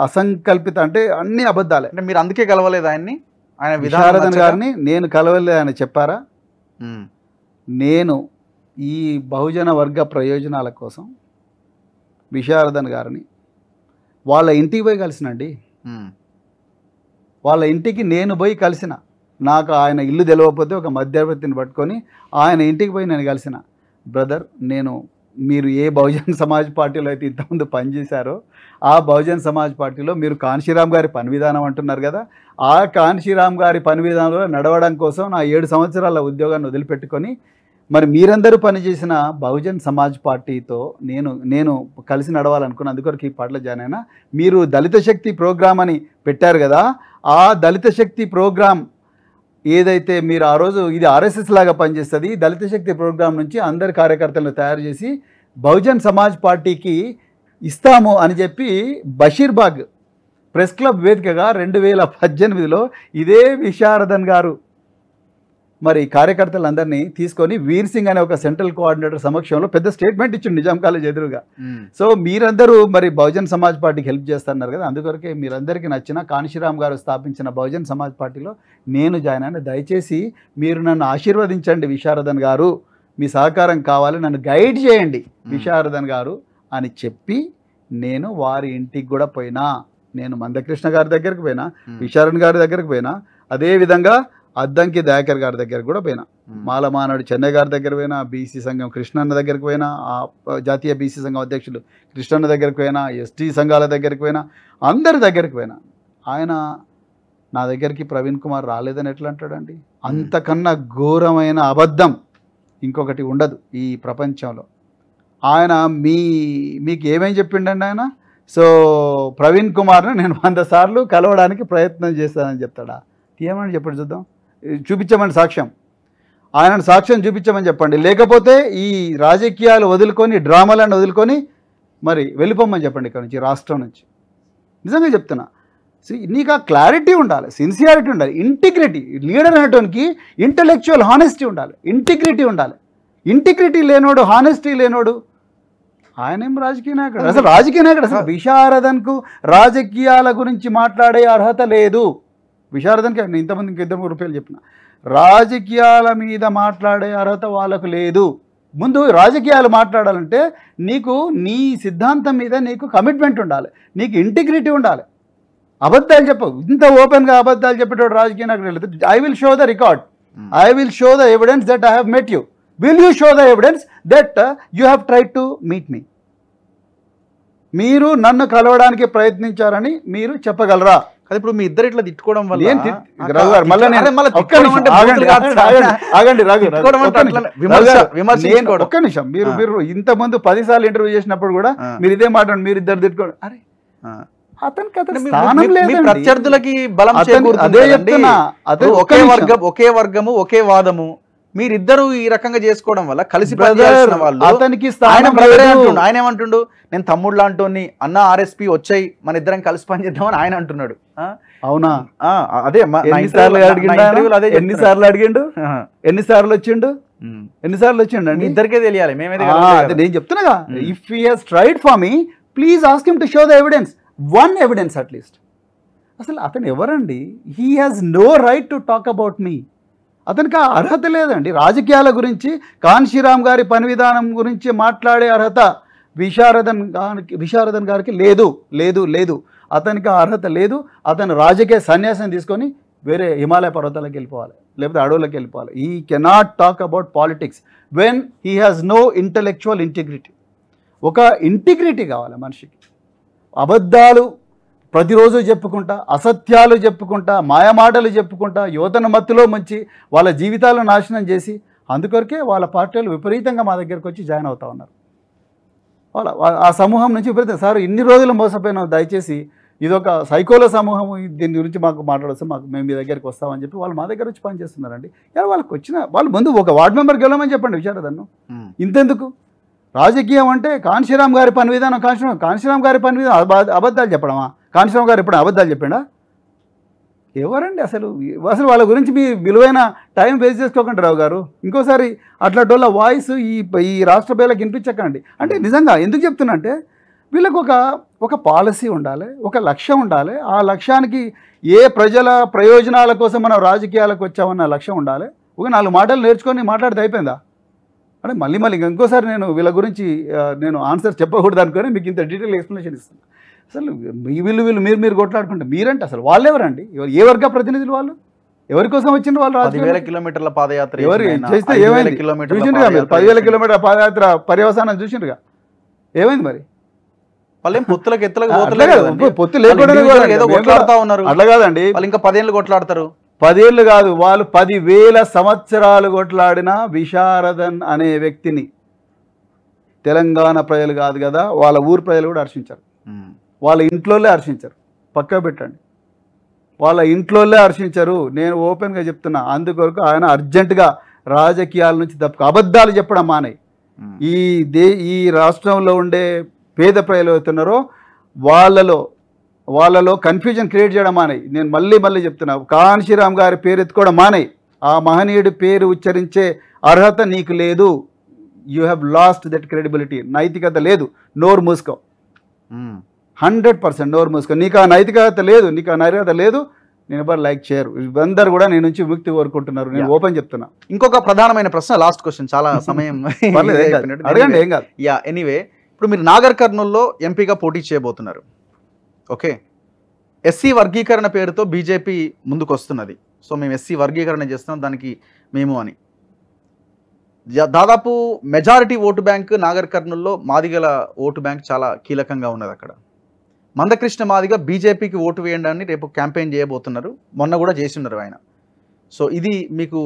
అసంకల్పిత అంటే అన్ని అబద్ధాలే అంటే మీరు అందుకే కలవలేదు ఆయన్ని ఆయన విశారదన్ గారిని నేను కలవలేదు ఆయన చెప్పారా నేను ఈ బహుజన వర్గ ప్రయోజనాల కోసం విశారదన్ గారిని వాళ్ళ ఇంటికి పోయి కలిసినండి వాళ్ళ ఇంటికి నేను పోయి కలిసిన నాకు ఆయన ఇల్లు తెలియకపోతే ఒక మధ్యవర్తిని పట్టుకొని ఆయన ఇంటికి పోయి నేను కలిసిన బ్రదర్ నేను మీరు ఏ బహుజన్ సమాజ్ పార్టీలో అయితే ఇంతకుముందు పనిచేశారో ఆ బహుజన్ సమాజ్ పార్టీలో మీరు కాన్షీరామ్ గారి పని విధానం అంటున్నారు కదా ఆ కాన్షీరామ్ గారి పని విధానంలో నడవడం కోసం నా ఏడు సంవత్సరాల ఉద్యోగాన్ని వదిలిపెట్టుకొని మరి మీరందరూ పనిచేసిన బహుజన్ సమాజ్ పార్టీతో నేను నేను కలిసి నడవాలనుకున్న అందుకొరకు ఈ పాటలో జాయిన్ అయినా మీరు దళిత శక్తి ప్రోగ్రామ్ అని పెట్టారు కదా ఆ దళిత శక్తి ప్రోగ్రామ్ ఏదైతే మీరు ఆ రోజు ఇది ఆర్ఎస్ఎస్ లాగా పనిచేస్తుంది దళిత శక్తి ప్రోగ్రాం నుంచి అందరి కార్యకర్తలను తయారు చేసి బహుజన్ సమాజ్ పార్టీకి ఇస్తాము అని చెప్పి బషీర్బాగ్ ప్రెస్ క్లబ్ వేదికగా రెండు వేల పద్దెనిమిదిలో ఇదే విశారదన్ గారు మరి కార్యకర్తలందరినీ తీసుకొని వీర్ సింగ్ అనే ఒక సెంట్రల్ కోఆర్డినేటర్ సమక్షంలో పెద్ద స్టేట్మెంట్ ఇచ్చిండు నిజాం కాలేజ్ ఎదురుగా సో మీరందరూ మరి బహుజన్ సమాజ్ పార్టీకి హెల్ప్ చేస్తున్నారు కదా అందుకొరకే మీరందరికీ నచ్చిన కాంశీరామ్ గారు స్థాపించిన బహుజన్ సమాజ్ పార్టీలో నేను జాయిన్ అయిన దయచేసి మీరు నన్ను ఆశీర్వదించండి విశారదన్ గారు మీ సహకారం కావాలి నన్ను గైడ్ చేయండి విశారదన్ గారు అని చెప్పి నేను వారి ఇంటికి కూడా పోయినా నేను మందకృష్ణ గారి దగ్గరికి పోయినా విశారణ్ గారి దగ్గరికి పోయినా అదేవిధంగా అద్దంకి దయాకర్ గారి దగ్గర కూడా పోయినా మాలమానాడు చెన్నై గారి దగ్గర పోయినా బీసీ సంఘం కృష్ణన్న దగ్గరకు పోయినా ఆ జాతీయ బీసీ సంఘం అధ్యక్షులు కృష్ణన్న దగ్గరకు పోయినా ఎస్టీ సంఘాల దగ్గరికి పోయినా అందరి దగ్గరికి పోయినా ఆయన నా దగ్గరికి ప్రవీణ్ కుమార్ రాలేదని ఎట్లా అంటాడండి అంతకన్నా ఘోరమైన అబద్ధం ఇంకొకటి ఉండదు ఈ ప్రపంచంలో ఆయన మీ మీకు ఏమేం చెప్పిండండి ఆయన సో ప్రవీణ్ కుమార్ను నేను వంద సార్లు కలవడానికి ప్రయత్నం చేస్తానని చెప్తాడా ఏమని చెప్పండి చూద్దాం చూపించమని సాక్ష్యం ఆయనను సాక్ష్యం చూపించమని చెప్పండి లేకపోతే ఈ రాజకీయాలు వదులుకొని డ్రామాలను వదులుకొని మరి వెళ్ళిపోమని చెప్పండి ఇక్కడ నుంచి రాష్ట్రం నుంచి నిజంగా చెప్తున్నా నీకు ఆ క్లారిటీ ఉండాలి సిన్సియారిటీ ఉండాలి ఇంటిగ్రిటీ లీడర్ అనేటోనికి ఇంటలెక్చువల్ హానెస్టీ ఉండాలి ఇంటిగ్రిటీ ఉండాలి ఇంటిగ్రిటీ లేనోడు హానెస్టీ లేనోడు ఆయనేం రాజకీయ నాయకుడు అసలు రాజకీయ నాయకుడు అసలు విశారదన్కు రాజకీయాల గురించి మాట్లాడే అర్హత లేదు విశారదానికి నేను ఇంతమంది ఇంక ఇద్దరు రూపాయలు చెప్పిన రాజకీయాల మీద మాట్లాడే అర్హత వాళ్ళకు లేదు ముందు రాజకీయాలు మాట్లాడాలంటే నీకు నీ సిద్ధాంతం మీద నీకు కమిట్మెంట్ ఉండాలి నీకు ఇంటిగ్రిటీ ఉండాలి అబద్ధాలు చెప్పవు ఇంత ఓపెన్గా అబద్ధాలు చెప్పేటోడు రాజకీయ నాకు I will show the record I will show the evidence that I have met you will you show the evidence that you have try to meet me మీరు నన్ను కలవడానికి ప్రయత్నించారని మీరు చెప్పగలరా కదా ఇప్పుడు మీ ఇద్దరు ఇట్లా తిట్టుకోవడం వల్ల ఒక్క నిమిషం మీరు మీరు ఇంత ముందు పదిసార్లు ఇంటర్వ్యూ చేసినప్పుడు కూడా మీరు ఇదే మాట మీరు ఇద్దరు తిట్టుకోండి అరే ప్రత్యర్థులకి బలం అదే చెప్తున్నా అతను ఒకే వర్గం ఒకే వర్గము ఒకే వాదము మీరిద్దరూ ఈ రకంగా చేసుకోవడం వల్ల కలిసి అతనికి ఆయన ఏమంటుండు నేను తమ్ముడు లాంటి అన్న ఆర్ఎస్పి వచ్చాయి మన ఇద్దరం కలిసి పనిచేద్దామని ఆయన అంటున్నాడు అవునా అదే ఎన్నిసార్లు అడిగిండు ఎన్నిసార్లు వచ్చిండు ఎన్నిసార్లు వచ్చిండు అండి ఇద్దరికే తెలియాలి మేమైతే నేను చెప్తున్నా if he has tried for me please ask him to show the evidence one evidence at least అసలు అతను ఎవరండి he has no right to talk about me అతనికి ఆ అర్హత లేదండి రాజకీయాల గురించి కాన్శీరామ్ గారి పని విధానం గురించి మాట్లాడే అర్హత విశారదన్ గారికి విశారదన్ గారికి లేదు లేదు లేదు అతనికి అర్హత లేదు అతను రాజకీయ సన్యాసం తీసుకొని వేరే హిమాలయ పర్వతాలకు వెళ్ళిపోవాలి లేకపోతే అడవులకు వెళ్ళిపోవాలి he cannot talk about politics when he has no intellectual integrity ఒక ఇంటిగ్రిటీ కావాలి మనిషికి అబద్ధాలు ప్రతిరోజు చెప్పుకుంటా అసత్యాలు చెప్పుకుంటా మాయమాటలు చెప్పుకుంటా యువతను మత్తులో ముంచి వాళ్ళ జీవితాలను నాశనం చేసి అందుకొరకే వాళ్ళ పార్టీలు విపరీతంగా మా దగ్గరకు వచ్చి జాయిన్ అవుతా ఉన్నారు వాళ్ళ ఆ సమూహం నుంచి విపరీతం సార్ ఇన్ని రోజులు మోసపోయినాం దయచేసి ఇదొక సైకోల సమూహం దీని గురించి మాకు మాట్లాడొస్తే మాకు మేము మీ దగ్గరికి వస్తామని చెప్పి వాళ్ళు మా దగ్గర వచ్చి పనిచేస్తున్నారండి వాళ్ళకి వచ్చిన వాళ్ళు ముందు ఒక వార్డు మెంబర్ గెలవమని చెప్పండి దాన్ని ఇంతెందుకు రాజకీయం అంటే కాన్శీరామ్ గారి పని విధానం కాన్శీరామ్ కాన్శీరామ్ గారి పని విధానం అబద్ధాలు చెప్పడమా కాంచరావు గారు ఎప్పుడు అబద్ధాలు చెప్పాడా ఎవరండి అసలు అసలు వాళ్ళ గురించి మీ విలువైన టైం వేస్ట్ చేసుకోకండి రావు గారు ఇంకోసారి అట్లాంటి వాయిస్ ఈ ఈ రాష్ట్ర పేర్లకు వినిపించకండి అంటే నిజంగా ఎందుకు చెప్తున్నా అంటే వీళ్ళకు ఒక ఒక పాలసీ ఉండాలి ఒక లక్ష్యం ఉండాలి ఆ లక్ష్యానికి ఏ ప్రజల ప్రయోజనాల కోసం మనం రాజకీయాలకు వచ్చామన్న లక్ష్యం ఉండాలి ఒక నాలుగు మాటలు నేర్చుకొని మాట్లాడితే అయిపోయిందా అంటే మళ్ళీ మళ్ళీ ఇంకోసారి నేను వీళ్ళ గురించి నేను ఆన్సర్ చెప్పకూడదు అనుకొని మీకు ఇంత డీటెయిల్ ఎక్స్ప్లెనేషన్ ఇస్తున్నాను అసలు వీళ్ళు వీళ్ళు మీరు మీరు కొట్లాడుకుంటే మీరంటే అసలు వాళ్ళు ఎవరండి ఏ వర్గ ప్రతినిధులు వాళ్ళు ఎవరి కోసం వచ్చిన వాళ్ళు పదివేల కిలోమీటర్ల పాదయాత్ర ఎవరు చేస్తే ఏమైంది చూసిండ్రుగా మీరు పదివేల కిలోమీటర్ల పాదయాత్ర పర్యవసానం చూసిండ్రుగా ఏమైంది మరి పొత్తు లేకుండా అట్లా కాదండి ఇంకా పదేళ్ళు కొట్లాడతారు పదేళ్ళు కాదు వాళ్ళు పదివేల సంవత్సరాలు కొట్లాడిన విశారదన్ అనే వ్యక్తిని తెలంగాణ ప్రజలు కాదు కదా వాళ్ళ ఊరు ప్రజలు కూడా హర్షించారు వాళ్ళ ఇంట్లోలే హర్షించారు పక్క పెట్టండి వాళ్ళ ఇంట్లోలే హర్షించారు నేను ఓపెన్గా చెప్తున్నా అందుకొరకు ఆయన అర్జెంటుగా రాజకీయాల నుంచి తప్పక అబద్ధాలు చెప్పడం మానే ఈ దే ఈ రాష్ట్రంలో ఉండే పేద ప్రజలు అవుతున్నారో వాళ్ళలో వాళ్ళలో కన్ఫ్యూజన్ క్రియేట్ చేయడం మానే నేను మళ్ళీ మళ్ళీ చెప్తున్నా కాన్శీరామ్ గారి పేరు ఎత్తుకోవడం మానే ఆ మహనీయుడి పేరు ఉచ్చరించే అర్హత నీకు లేదు you have lost that credibility నైతికత లేదు నోర్ మూసుకో హండ్రెడ్ పర్సెంట్ నోరు మూసుకొని నీకు ఆ నైతికత లేదు నీకు ఆ నైతికత లేదు నేను ఎవరు లైక్ చేయరు అందరు కూడా నేను నుంచి విముక్తి కోరుకుంటున్నారు నేను ఓపెన్ చెప్తున్నా ఇంకొక ప్రధానమైన ప్రశ్న లాస్ట్ క్వశ్చన్ చాలా *laughs* సమయం అడగండి ఏం కాదు యా ఎనీవే ఇప్పుడు మీరు నాగర్ కర్నూల్లో ఎంపీగా పోటీ చేయబోతున్నారు ఓకే ఎస్సీ వర్గీకరణ పేరుతో బీజేపీ ముందుకు వస్తున్నది సో మేము ఎస్సీ వర్గీకరణ చేస్తున్నాం దానికి మేము అని దాదాపు మెజారిటీ ఓటు బ్యాంక్ నాగర్ కర్నూల్లో మాదిగల ఓటు బ్యాంక్ చాలా కీలకంగా ఉన్నది అక్కడ మందకృష్ణ మాదిగా బీజేపీకి ఓటు వేయండి అని రేపు క్యాంపెయిన్ చేయబోతున్నారు మొన్న కూడా చేస్తున్నారు ఆయన సో ఇది మీకు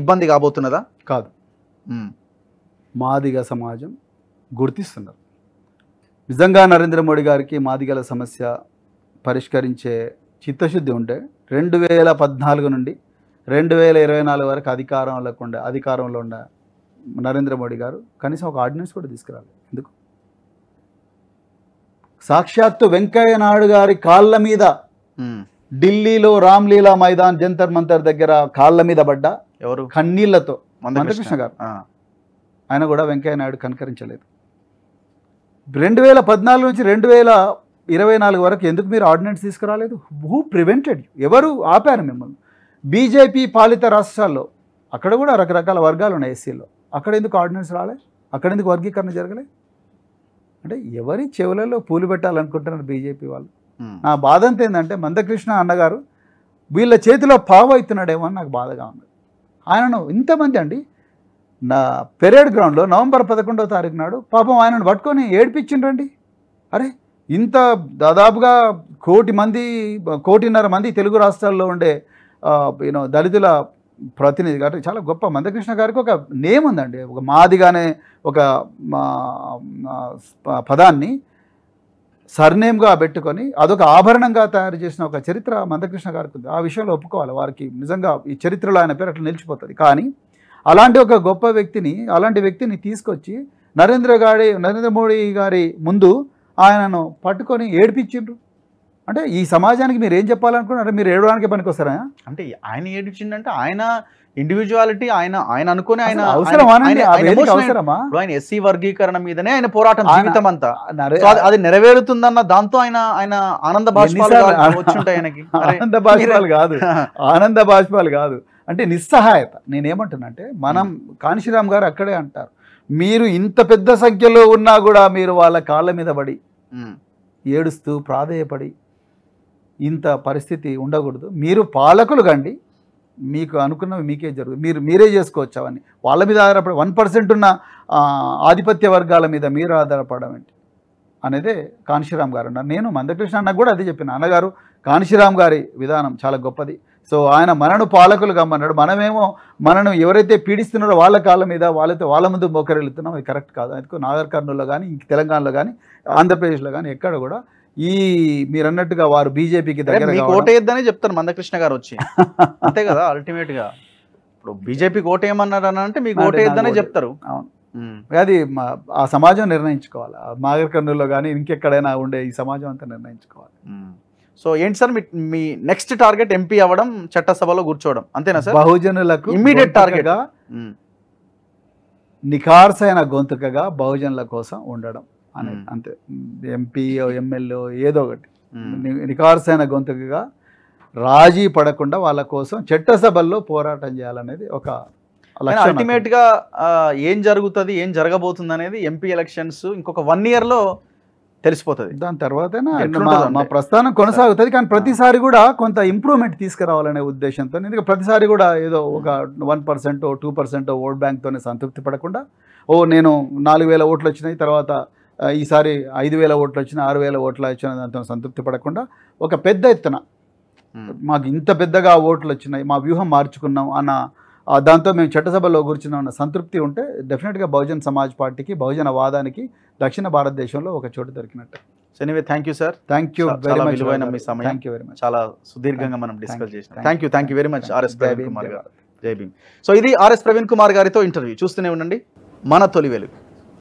ఇబ్బంది కాబోతున్నదా కాదు మాదిగ సమాజం గుర్తిస్తున్నారు నిజంగా నరేంద్ర మోడీ గారికి మాదిగల సమస్య పరిష్కరించే చిత్తశుద్ధి ఉంటే రెండు వేల పద్నాలుగు నుండి రెండు వేల ఇరవై నాలుగు వరకు అధికారం లేకుండా అధికారంలో ఉన్న నరేంద్ర మోడీ గారు కనీసం ఒక ఆర్డినెన్స్ కూడా తీసుకురాలి ఎందుకు సాక్షాత్తు వెంకయ్య నాయుడు గారి కాళ్ళ మీద ఢిల్లీలో రామ్లీలా మైదాన్ జంతర్ మంతర్ దగ్గర కాళ్ళ మీద పడ్డ ఎవరు కన్నీళ్లతో మందకృష్ణ గారు ఆయన కూడా వెంకయ్య నాయుడు కనకరించలేదు రెండు వేల పద్నాలుగు నుంచి రెండు వేల ఇరవై నాలుగు వరకు ఎందుకు మీరు ఆర్డినెన్స్ తీసుకురాలేదు హూ ప్రివెంటెడ్ ఎవరు ఆపారు మిమ్మల్ని బీజేపీ పాలిత రాష్ట్రాల్లో అక్కడ కూడా రకరకాల వర్గాలు ఉన్నాయి ఎస్సీలో అక్కడ ఎందుకు ఆర్డినెన్స్ రాలేదు అక్కడ ఎందుకు వర్గీకరణ జరగలేదు అంటే ఎవరి చెవులలో పూలు పెట్టాలనుకుంటున్నారు బీజేపీ వాళ్ళు నా బాధ అంత ఏంటంటే మందకృష్ణ అన్నగారు వీళ్ళ చేతిలో పావు అవుతున్నాడేమో అని నాకు బాధగా ఉంది ఆయనను ఇంతమంది అండి నా పెరేడ్ గ్రౌండ్లో నవంబర్ పదకొండో తారీఖు నాడు పాపం ఆయనను పట్టుకొని ఏడిపించిండ్రండి అరే ఇంత దాదాపుగా కోటి మంది కోటిన్నర మంది తెలుగు రాష్ట్రాల్లో ఉండే యూనో దళితుల ప్రతినిధి కాబట్టి చాలా గొప్ప మందకృష్ణ గారికి ఒక నేమ్ ఉందండి ఒక మాదిగానే ఒక పదాన్ని సర్నేమ్గా పెట్టుకొని అదొక ఆభరణంగా తయారు చేసిన ఒక చరిత్ర మందకృష్ణ గారికి ఉంది ఆ విషయంలో ఒప్పుకోవాలి వారికి నిజంగా ఈ చరిత్రలో ఆయన పేరు అట్లా నిలిచిపోతుంది కానీ అలాంటి ఒక గొప్ప వ్యక్తిని అలాంటి వ్యక్తిని తీసుకొచ్చి నరేంద్ర గారి నరేంద్ర మోడీ గారి ముందు ఆయనను పట్టుకొని ఏడిపించిండ్రు అంటే ఈ సమాజానికి మీరు ఏం చెప్పాలనుకున్నారు మీరు ఏడవడానికి పనికొస్తారా అంటే ఆయన ఏడిచిందంటే ఆయన ఇండివిజువాలిటీ ఆయన ఆయన అనుకుని ఆయన ఆయన ఎస్సీ వర్గీకరణ మీదనే ఆయన పోరాటం జీవితం అంతా అది నెరవేరుతుందన్న దాంతో ఆయన ఆయన ఆనంద బాష్పాలు *laughs* ఆనంద కాదు *laughs* ఆనంద బాష్పాలు కాదు అంటే నిస్సహాయత నేనేమంటున్నానంటే మనం కాంశీరామ్ గారు అక్కడే అంటారు మీరు ఇంత పెద్ద సంఖ్యలో ఉన్నా కూడా మీరు వాళ్ళ కాళ్ళ మీద పడి ఏడుస్తూ ప్రాధేయపడి ఇంత పరిస్థితి ఉండకూడదు మీరు పాలకులు కండి మీకు అనుకున్నవి మీకే జరుగుతుంది మీరు మీరే చేసుకోవచ్చు అవన్నీ వాళ్ళ మీద ఆధారపడ వన్ పర్సెంట్ ఉన్న ఆధిపత్య వర్గాల మీద మీరు ఆధారపడడం ఏంటి అనేది కాంశీరామ్ గారు అన్నారు నేను మందకృష్ణ అన్న కూడా అదే చెప్పిన అన్నగారు కాంశీరామ్ గారి విధానం చాలా గొప్పది సో ఆయన మనను పాలకులు కమ్మన్నాడు మనమేమో మనను ఎవరైతే పీడిస్తున్నారో వాళ్ళ కాళ్ళ మీద వాళ్ళతో వాళ్ళ ముందు మోకరెళ్తున్నాం అది కరెక్ట్ కాదు అందుకు నాగర్ కర్నూల్లో కానీ తెలంగాణలో కానీ ఆంధ్రప్రదేశ్లో కానీ ఎక్కడ కూడా ఈ మీరు అన్నట్టుగా వారు బీజేపీకి దగ్గర ఓటేద్దని చెప్తారు మందకృష్ణ గారు వచ్చి అంతే కదా అల్టిమేట్ గా ఇప్పుడు బీజేపీకి ఓటేయమన్నారు అని అంటే మీకు ఓటేద్దని చెప్తారు అవును అది ఆ సమాజం నిర్ణయించుకోవాలి నాగరికర్ణుల్లో కానీ ఇంకెక్కడైనా ఉండే ఈ సమాజం అంతా నిర్ణయించుకోవాలి సో ఏంటి సార్ మీ నెక్స్ట్ టార్గెట్ ఎంపీ అవ్వడం చట్టసభలో కూర్చోవడం అంతేనా సార్ బహుజనులకు ఇమీడియట్ టార్గెట్గా నిఖార్సైన గొంతుకగా బహుజనుల కోసం ఉండడం అనేది అంతే ఎంపీ ఎమ్మెల్యే ఏదో ఒకటి నికార్సైన గొంతుగా రాజీ పడకుండా వాళ్ళ కోసం చట్టసభల్లో పోరాటం చేయాలనేది ఒక అల్టిమేట్గా గా ఏం జరుగుతుంది ఏం జరగబోతుంది అనేది ఎంపీ ఎలక్షన్స్ ఇంకొక వన్ ఇయర్లో తెలిసిపోతుంది దాని తర్వాత మా ప్రస్థానం కొనసాగుతుంది కానీ ప్రతిసారి కూడా కొంత ఇంప్రూవ్మెంట్ తీసుకురావాలనే ఉద్దేశంతో ఎందుకంటే ప్రతిసారి కూడా ఏదో ఒక వన్ పర్సెంటో టూ పర్సెంటో ఓట్ బ్యాంక్తోనే సంతృప్తి పడకుండా ఓ నేను నాలుగు వేల ఓట్లు వచ్చినాయి తర్వాత ఈసారి ఐదు వేల ఓట్లు వచ్చిన ఆరు వేల ఓట్లు వచ్చిన దాంతో సంతృప్తి పడకుండా ఒక పెద్ద ఎత్తున మాకు ఇంత పెద్దగా ఓట్లు వచ్చినాయి మా వ్యూహం మార్చుకున్నాం అన్న దాంతో మేము చట్టసభలో కూర్చున్న ఉన్న సంతృప్తి ఉంటే డెఫినెట్గా బహుజన్ సమాజ్ పార్టీకి బహుజన వాదానికి దక్షిణ భారతదేశంలో ఒక చోటు దొరికినట్టు సెనివే thank you sir thank you much విలువైన మీ సమయం థ్యాంక్ యూ వెరీ మచ్ చాలా సుదీర్ఘంగా మనం డిస్కస్ చేసినాం thank you thank you very much RS Praveen Kumar గారు జై భీమ్ సో ఇది ఆర్ఎస్ ప్రవీణ్ కుమార్ గారితో ఇంటర్వ్యూ చూస్తూనే ఉండండి మన తొలి వెలుగు